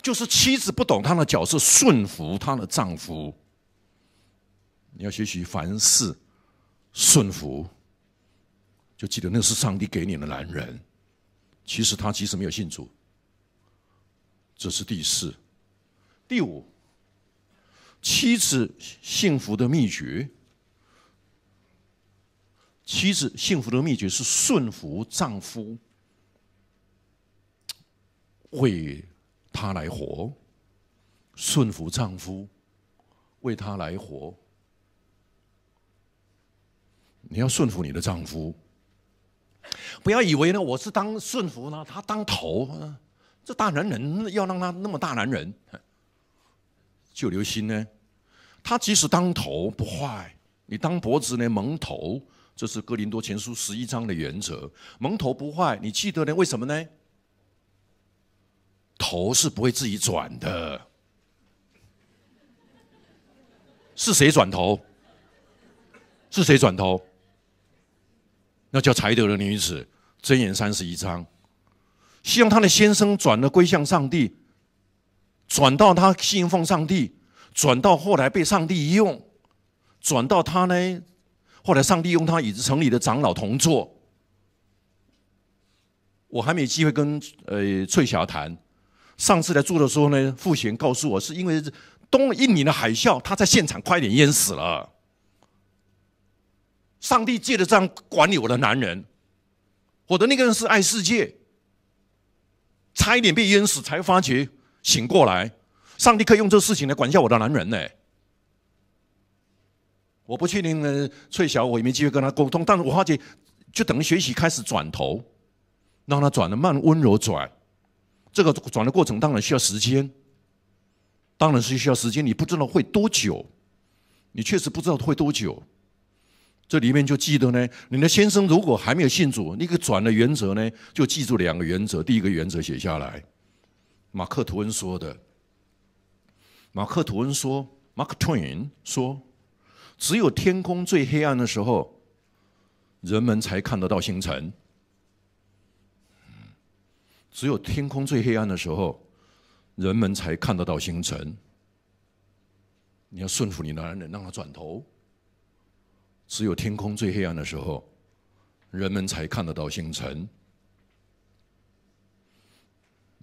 就是妻子不懂她的角色，顺服她的丈夫。你要学习凡事顺服，就记得那是上帝给你的男人。其实他其实没有信主。这是第四、第五。妻子幸福的秘诀。妻子幸福的秘诀是顺服丈夫，为他来活；顺服丈夫，为他来活。你要顺服你的丈夫，不要以为呢我是当顺服呢，他当头啊。这大男人要让他那么大男人，就留心呢。他即使当头不坏，你当脖子呢蒙头，这是哥林多前书十一章的原则。蒙头不坏，你记得呢？为什么呢？头是不会自己转的，是谁转头？是谁转头？那叫才德的女子，箴言三十一章。希望他的先生转了归向上帝，转到他信奉上帝，转到后来被上帝一用，转到他呢，后来上帝用他与城里的长老同坐。我还没有机会跟呃翠霞谈，上次来坐的时候呢，傅贤告诉我是因为东印尼的海啸，他在现场快点淹死了。上帝借着这样管理我的男人，我的那个人是爱世界。差一点被淹死，才发觉醒过来。上帝可以用这事情来管教我的男人呢。我不确定翠小我也没机会跟他沟通，但是我发觉就等于学习开始转头，让他转的慢、温柔转。这个转的过程当然需要时间，当然是需要时间。你不知道会多久，你确实不知道会多久。这里面就记得呢，你的先生如果还没有信主，那个转的原则呢，就记住两个原则。第一个原则写下来，马克吐温说的。马克吐温说，Mark Twain 说，只有天空最黑暗的时候，人们才看得到星辰。只有天空最黑暗的时候，人们才看得到星辰。你要顺服你的男人，让他转头。只有天空最黑暗的时候，人们才看得到星辰。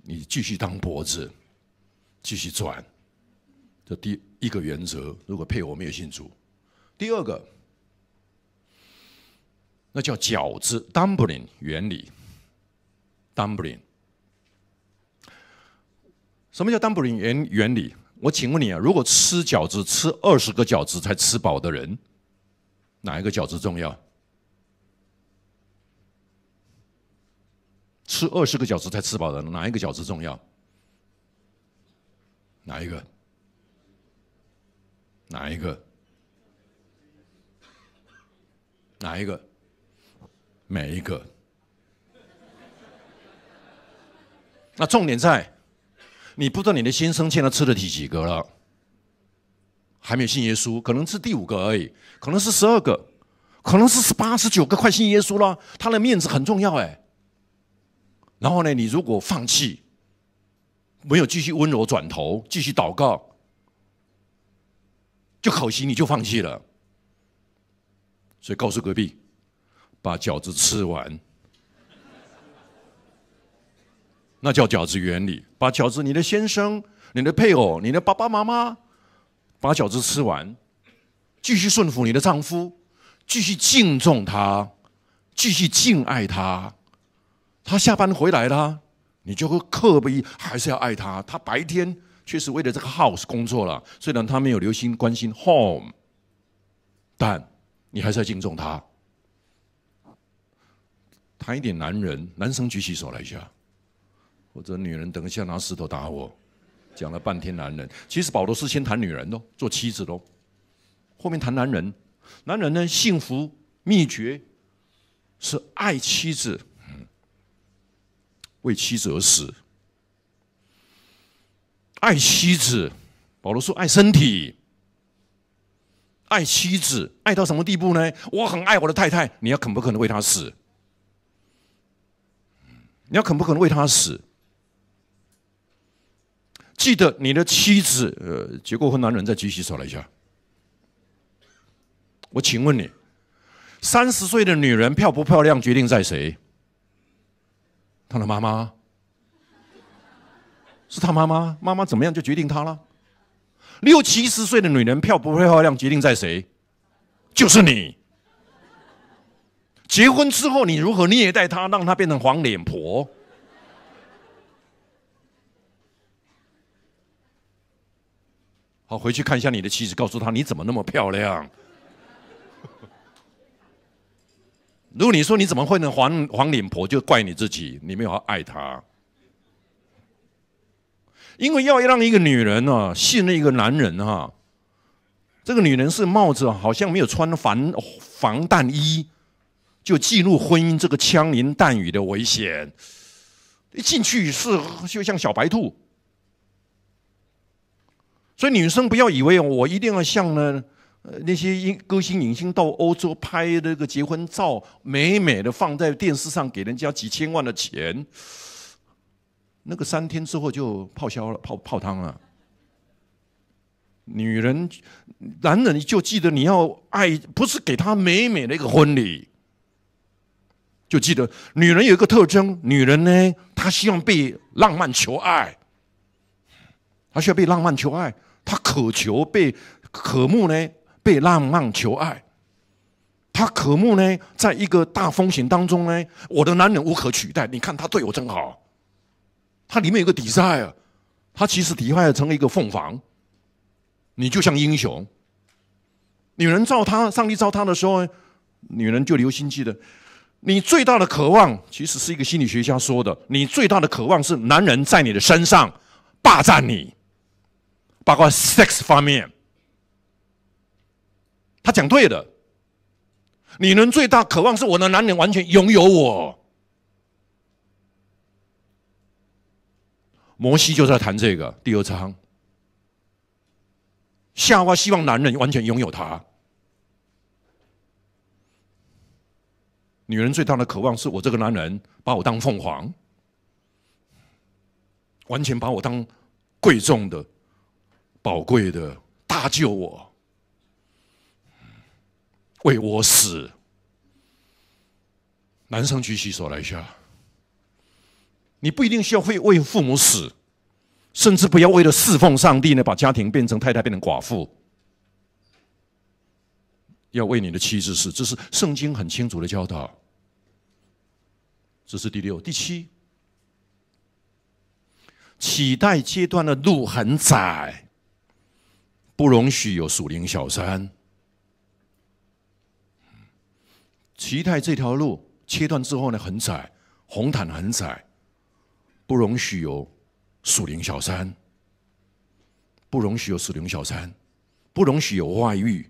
你继续当脖子，继续转，这第一个原则。如果配偶没有信主，第二个那叫饺子 （Dumpling） 原理。Dumpling，什么叫 Dumpling 原原理？我请问你啊，如果吃饺子吃二十个饺子才吃饱的人？哪一个饺子重要？吃二十个饺子才吃饱的，哪一个饺子重要？哪一个？哪一个？哪一个？每一个。那重点在，你不知道你的心生现在吃了起几个了。还没有信耶稣，可能是第五个而已，可能是十二个，可能是十八、十九个，快信耶稣了。他的面子很重要哎。然后呢，你如果放弃，没有继续温柔转头，继续祷告，就可惜你就放弃了。所以告诉隔壁，把饺子吃完，那叫饺子原理。把饺子，你的先生，你的配偶，你的爸爸妈妈。把饺子吃完，继续顺服你的丈夫，继续敬重他，继续敬爱他。他下班回来了，你就会刻碑还是要爱他。”他白天确实为了这个 house 工作了，虽然他没有留心关心 home，但你还是要敬重他。谈一点男人，男生举起手来一下，或者女人等一下拿石头打我。讲了半天男人，其实保罗是先谈女人喽，做妻子喽，后面谈男人。男人呢，幸福秘诀是爱妻子，为妻子而死。爱妻子，保罗说爱身体，爱妻子，爱到什么地步呢？我很爱我的太太，你要肯不肯为她死？你要肯不肯为她死？记得你的妻子，呃，结过婚男人在举起手来一下。我请问你，三十岁的女人漂不漂亮，决定在谁？她的妈妈？是她妈妈？妈妈怎么样就决定她了？六七十岁的女人漂不漂亮，决定在谁？就是你。结婚之后，你如何虐待她，让她变成黄脸婆？回去看一下你的妻子，告诉她你怎么那么漂亮。如果你说你怎么会呢，黄黄脸婆，就怪你自己，你没有爱她。因为要让一个女人呢信任一个男人哈，这个女人是帽子好像没有穿防防弹衣，就进入婚姻这个枪林弹雨的危险。一进去是就像小白兔。所以女生不要以为我一定要像呢，那些歌星影星到欧洲拍那个结婚照，美美的放在电视上给人家几千万的钱，那个三天之后就泡消了，泡泡汤了。女人，男人就记得你要爱，不是给她美美的一个婚礼，就记得女人有一个特征，女人呢，她希望被浪漫求爱，她需要被浪漫求爱。他渴求被渴慕呢，被浪漫求爱。他渴慕呢，在一个大风险当中呢，我的男人无可取代。你看他对我真好。他里面有个底 e 他其实底色成了一个凤凰。你就像英雄。女人造他，上帝造他的时候，女人就留心记的。你最大的渴望，其实是一个心理学家说的，你最大的渴望是男人在你的身上霸占你。包括 sex 方面，他讲对的。女人最大渴望是我的男人完全拥有我。摩西就在谈这个第二章。夏娃希望男人完全拥有她。女人最大的渴望是我这个男人把我当凤凰，完全把我当贵重的。宝贵的，大救我，为我死。男生举起手来一下。你不一定需要会为父母死，甚至不要为了侍奉上帝呢，把家庭变成太太变成寡妇，要为你的妻子死。这是圣经很清楚的教导。这是第六、第七。期待阶段的路很窄。不容许有属灵小三，祁泰这条路切断之后呢，很窄，红毯很窄，不容许有属灵小三，不容许有属灵小三，不容许有外遇，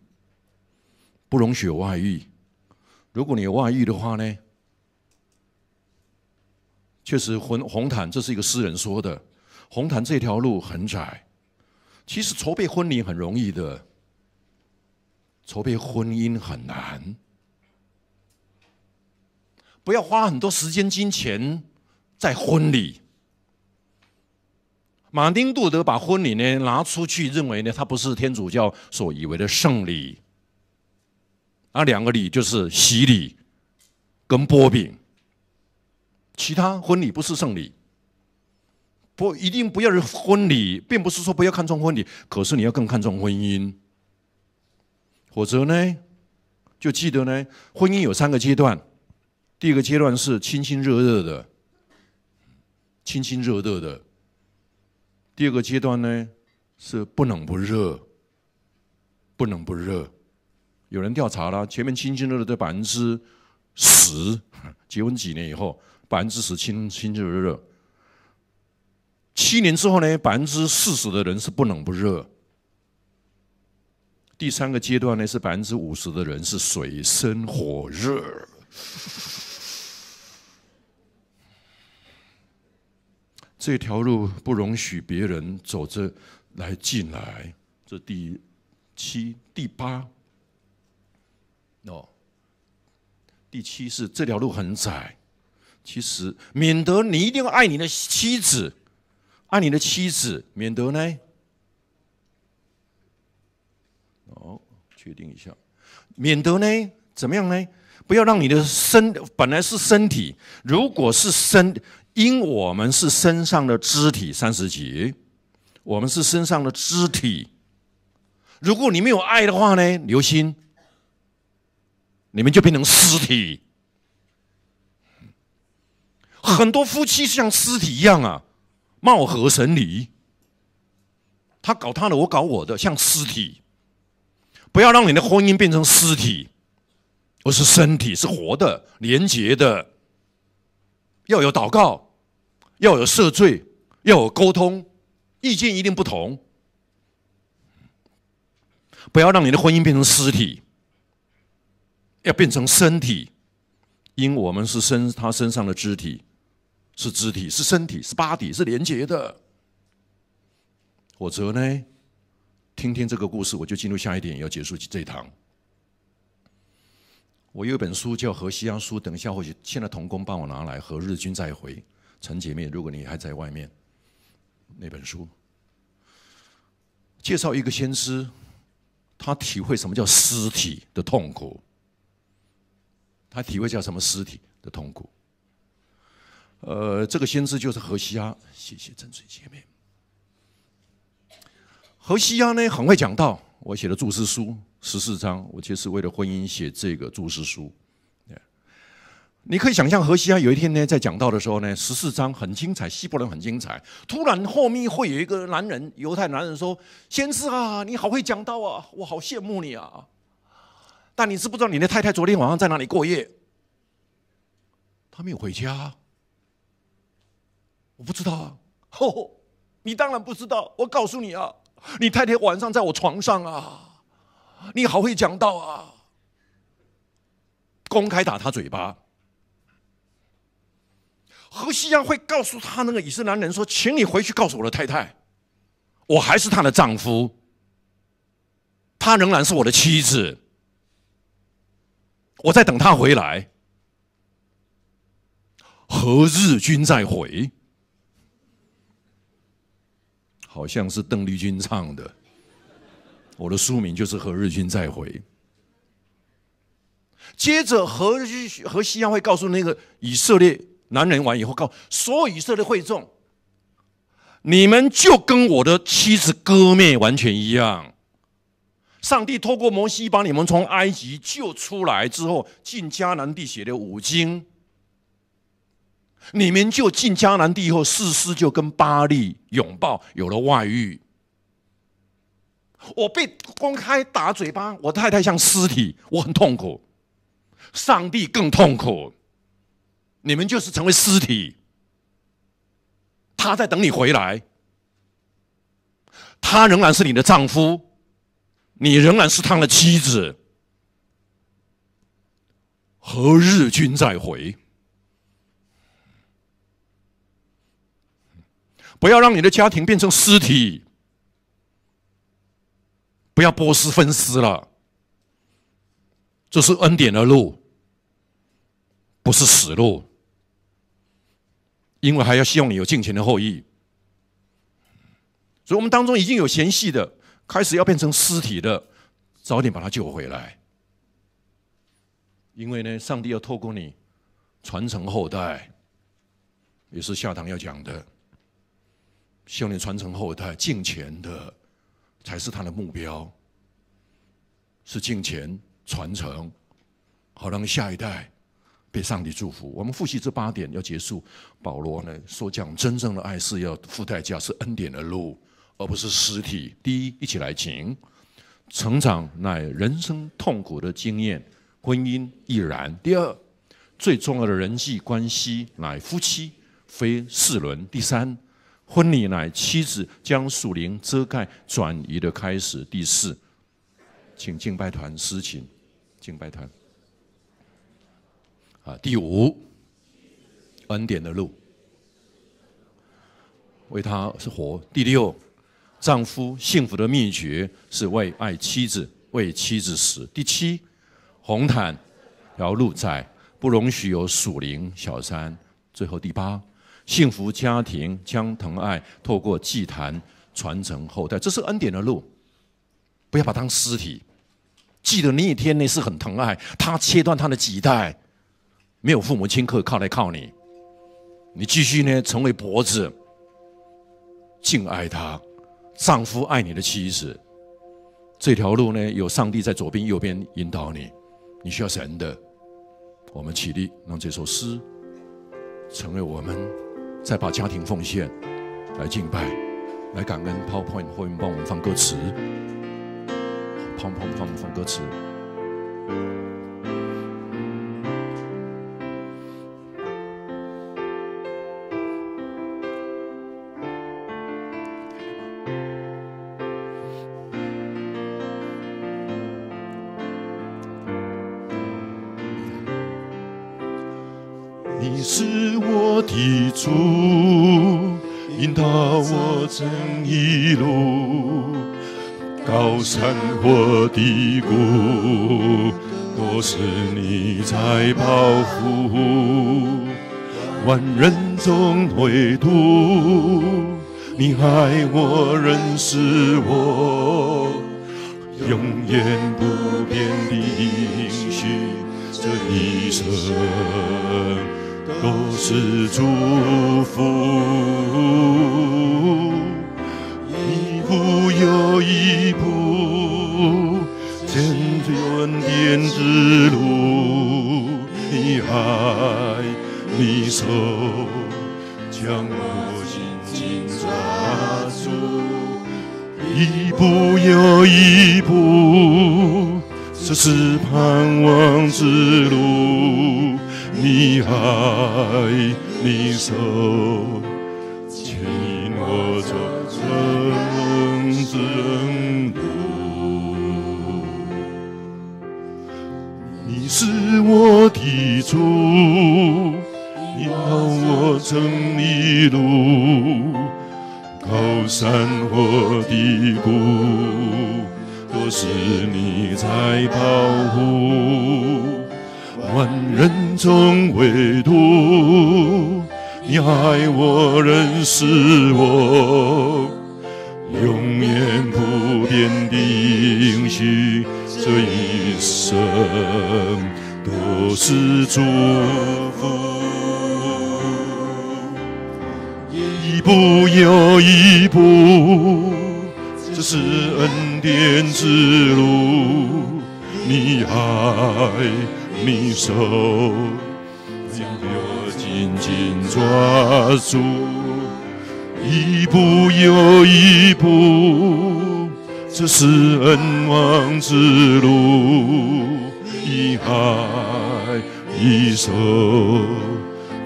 不容许有外遇。如果你有外遇的话呢，确实红红毯这是一个诗人说的，红毯这条路很窄。其实筹备婚礼很容易的，筹备婚姻很难。不要花很多时间金钱在婚礼。马丁杜德把婚礼呢拿出去，认为呢他不是天主教所以为的圣礼，那两个礼就是洗礼跟波饼，其他婚礼不是圣礼。不一定不要婚礼，并不是说不要看重婚礼，可是你要更看重婚姻。否则呢，就记得呢，婚姻有三个阶段。第一个阶段是亲亲热热的，亲亲热热的。第二个阶段呢是不冷不热，不冷不热。有人调查了，前面亲亲热热的百分之十，结婚几年以后百分之十亲亲热热。七年之后呢，百分之四十的人是不冷不热。第三个阶段呢，是百分之五十的人是水深火热。这条路不容许别人走着来进来。这第七、第八哦，第七是这条路很窄。其实，免得你一定要爱你的妻子。爱你的妻子，免得呢？哦，确定一下，免得呢？怎么样呢？不要让你的身本来是身体，如果是身，因我们是身上的肢体，三十几，我们是身上的肢体。如果你没有爱的话呢？留心，你们就变成尸体。很多夫妻像尸体一样啊！貌合神离，他搞他的，我搞我的，像尸体。不要让你的婚姻变成尸体，而是身体是活的、廉洁的。要有祷告，要有赦罪，要有沟通，意见一定不同。不要让你的婚姻变成尸体，要变成身体，因我们是身他身上的肢体。是肢体，是身体，是 Body，是连接的。否则呢？听听这个故事，我就进入下一点，要结束这堂。我有一本书叫《何西洋书》，等一下或许现在童工帮我拿来。何日君再回陈姐妹，如果你还在外面，那本书介绍一个先知，他体会什么叫尸体的痛苦，他体会叫什么尸体的痛苦。呃，这个先知就是何西阿，谢谢真水姐妹。何西阿呢，很会讲道。我写的注释书十四章，我就是为了婚姻写这个注释书。你可以想象，何西阿有一天呢，在讲道的时候呢，十四章很精彩，希伯伦很精彩。突然后面会有一个男人，犹太男人说：“先知啊，你好会讲道啊，我好羡慕你啊！”但你是不知道，你的太太昨天晚上在哪里过夜？他没有回家。我不知道啊，吼、你当然不知道。我告诉你啊，你太太晚上在我床上啊，你好会讲道啊，公开打他嘴巴。何西洋会告诉他那个以色列人说：“请你回去告诉我的太太，我还是她的丈夫，她仍然是我的妻子，我在等她回来，何日君再回？”好像是邓丽君唱的。我的书名就是《何日君再回》。接着何何西阿会告诉那个以色列男人，完以后告所有以色列会众，你们就跟我的妻子割灭完全一样。上帝透过摩西把你们从埃及救出来之后，进迦南地写的五经。你们就进迦南地以后，士师就跟巴利拥抱，有了外遇。我被公开打嘴巴，我太太像尸体，我很痛苦，上帝更痛苦。你们就是成为尸体。他在等你回来，他仍然是你的丈夫，你仍然是他的妻子。何日君再回？不要让你的家庭变成尸体，不要波斯分尸了。这是恩典的路，不是死路，因为还要希望你有敬虔的后裔。所以，我们当中已经有嫌隙的，开始要变成尸体的，早点把他救回来。因为呢，上帝要透过你传承后代，也是下堂要讲的。希望你传承后代，敬虔的才是他的目标，是敬虔传承，好让下一代被上帝祝福。我们复习这八点要结束。保罗呢说：“讲真正的爱是要付代价，是恩典的路，而不是尸体。”第一，一起来请。成长乃人生痛苦的经验，婚姻亦然。第二，最重要的人际关系乃夫妻，非四轮。第三。婚礼乃妻子将属灵遮盖转移的开始。第四，请敬拜团施请，敬拜团。啊，第五，恩典的路，为他是活。第六，丈夫幸福的秘诀是为爱妻子，为妻子死。第七，红毯，条路在，不容许有属灵小三。最后，第八。幸福家庭将疼爱透过祭坛传承后代，这是恩典的路，不要把当尸体。记得那一天呢，是很疼爱他，切断他的脐带，没有父母亲靠来靠你，你继续呢成为脖子，敬爱他，丈夫爱你的妻子，这条路呢有上帝在左边右边引导你，你需要神的。我们起立，让这首诗成为我们。再把家庭奉献来敬拜，来感恩。PowerPoint 后面帮我们放歌词，砰砰放放歌词。生活低谷，都是你在保护。万人中唯独你爱我、认识我，永远不变的应许，这一生都是祝福。之路，你开，你走，引我走长征路。你是我的主，你导我走一路，高山和低谷。是你在保护，万人中唯独你爱我，认识我，永远不变的应许，这一生都是祝福，一步又一步。是恩典之路，你爱，你守，将我紧紧抓住，一步又一步。这是恩望之路，你爱，你牵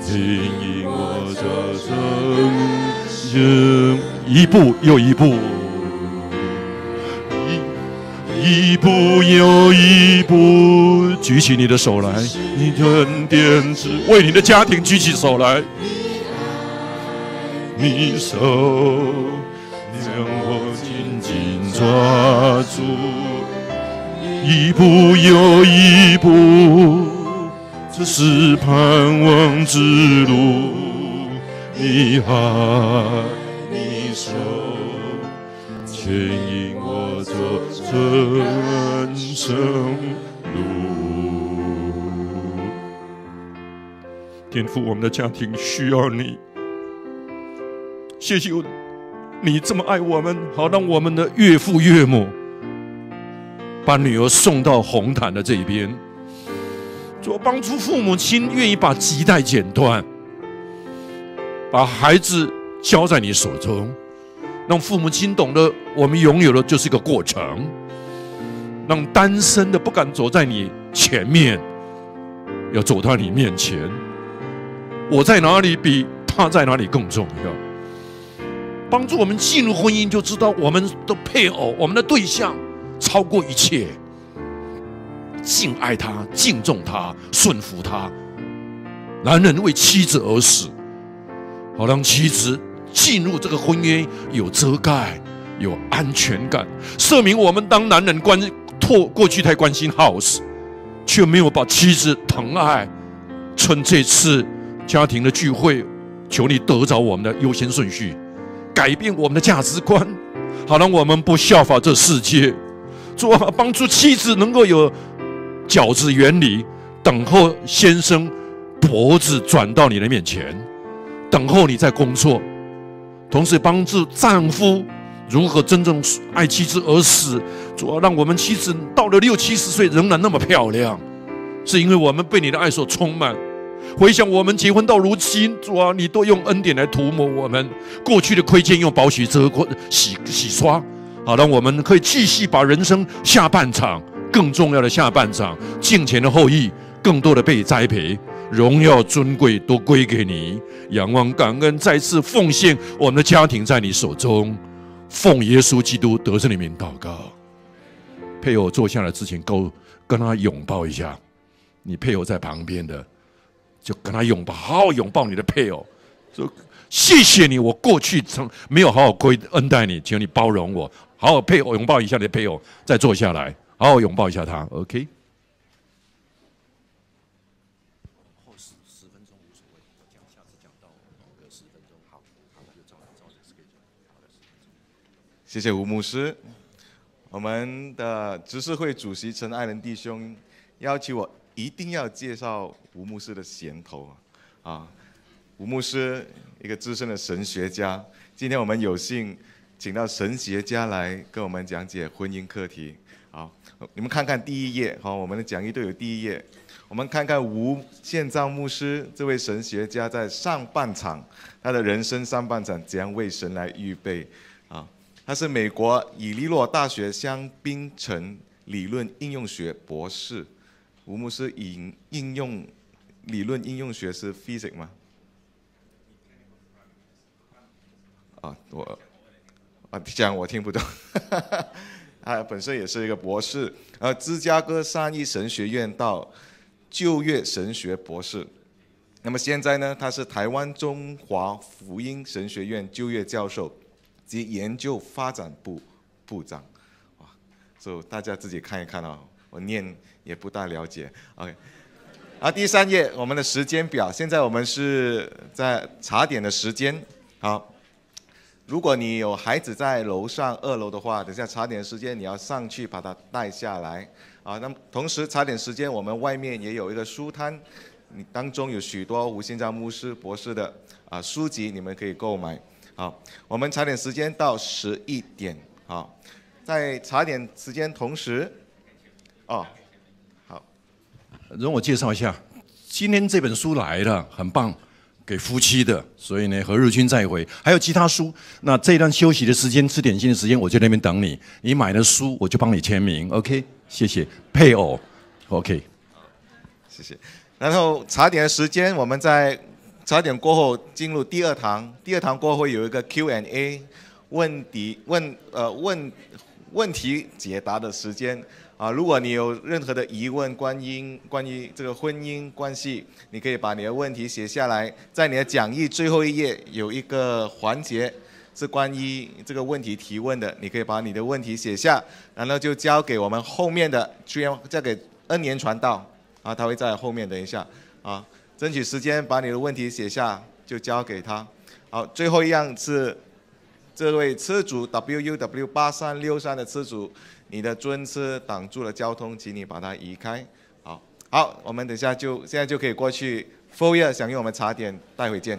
引我紧紧抓一步又一步。一步又一步，举起你的手来，你为你的家庭举起手来。你爱，你手，让我紧紧抓住。一步又一步，这是盼望之路。你爱，你手，牵引我。做人生路，天父，我们的家庭需要你。谢谢你这么爱我们，好让我们的岳父岳母把女儿送到红毯的这边。主帮助父母亲愿意把脐带剪断，把孩子交在你手中。让父母亲懂得，我们拥有的就是一个过程。让单身的不敢走在你前面，要走到你面前。我在哪里比他在哪里更重要？帮助我们进入婚姻，就知道我们的配偶、我们的对象超过一切，敬爱他、敬重他、顺服他。男人为妻子而死，好让妻子。进入这个婚约有遮盖，有安全感，说明我们当男人关拓过去太关心 house，却没有把妻子疼爱。趁这次家庭的聚会，求你得着我们的优先顺序，改变我们的价值观，好让我们不效法这世界。主啊，帮助妻子能够有饺子原理，等候先生脖子转到你的面前，等候你在工作。同时帮助丈夫如何真正爱妻子而死，主要让我们妻子到了六七十岁仍然那么漂亮，是因为我们被你的爱所充满。回想我们结婚到如今，主啊，你都用恩典来涂抹我们过去的亏欠，用宝血遮过洗洗刷。好让我们可以继续把人生下半场更重要的下半场，敬虔的后裔更多的被栽培。荣耀尊贵都归给你，仰望感恩，再次奉献。我们的家庭在你手中，奉耶稣基督得胜的名祷告。配偶坐下来之前，够跟他拥抱一下。你配偶在旁边的，就跟他拥抱，好好拥抱你的配偶。就谢谢你，我过去从没有好好归恩待你，请你包容我，好好配偶拥抱一下你的配偶，再坐下来，好好拥抱一下他。OK。谢谢吴牧师。我们的执事会主席陈爱仁弟兄邀请我，一定要介绍吴牧师的衔头啊。啊，吴牧师一个资深的神学家，今天我们有幸请到神学家来跟我们讲解婚姻课题。好，你们看看第一页好，我们的讲义都有第一页。我们看看吴宪藏牧师这位神学家在上半场，他的人生上半场怎样为神来预备。他是美国伊利诺大学香槟城理论应用学博士，吴牧师，应应用理论应用学是 physics 吗？啊，我啊讲我听不懂。啊，本身也是一个博士，呃，芝加哥三一神学院到就业神学博士。那么现在呢，他是台湾中华福音神学院就业教授。及研究发展部部长，哇，就大家自己看一看啊，我念也不大了解。OK，啊，第三页，我们的时间表。现在我们是在茶点的时间。好，如果你有孩子在楼上二楼的话，等下茶点时间你要上去把他带下来。啊，那么同时茶点时间，我们外面也有一个书摊，你当中有许多无线上牧师博士的啊书籍，你们可以购买。好，我们茶点时间到十一点。好，在茶点时间同时，哦，好，容我介绍一下，今天这本书来了，很棒，给夫妻的，所以呢和日军再会，还有其他书。那这段休息的时间，吃点心的时间，我在那边等你。你买了书，我就帮你签名。OK，谢谢。配偶，OK，谢谢。然后茶点的时间，我们在。十二点过后进入第二堂，第二堂过后有一个 Q&A，问题问呃问问题解答的时间啊。如果你有任何的疑问，关于关于这个婚姻关系，你可以把你的问题写下来，在你的讲义最后一页有一个环节是关于这个问题提问的，你可以把你的问题写下，然后就交给我们后面的交给恩言传道啊，他会在后面等一下啊。争取时间把你的问题写下，就交给他。好，最后一样是这位车主 WUW 八三六三的车主，你的尊车挡住了交通，请你把它移开。好，好，我们等下就现在就可以过去。f o y e r 享用我们茶点，待会见。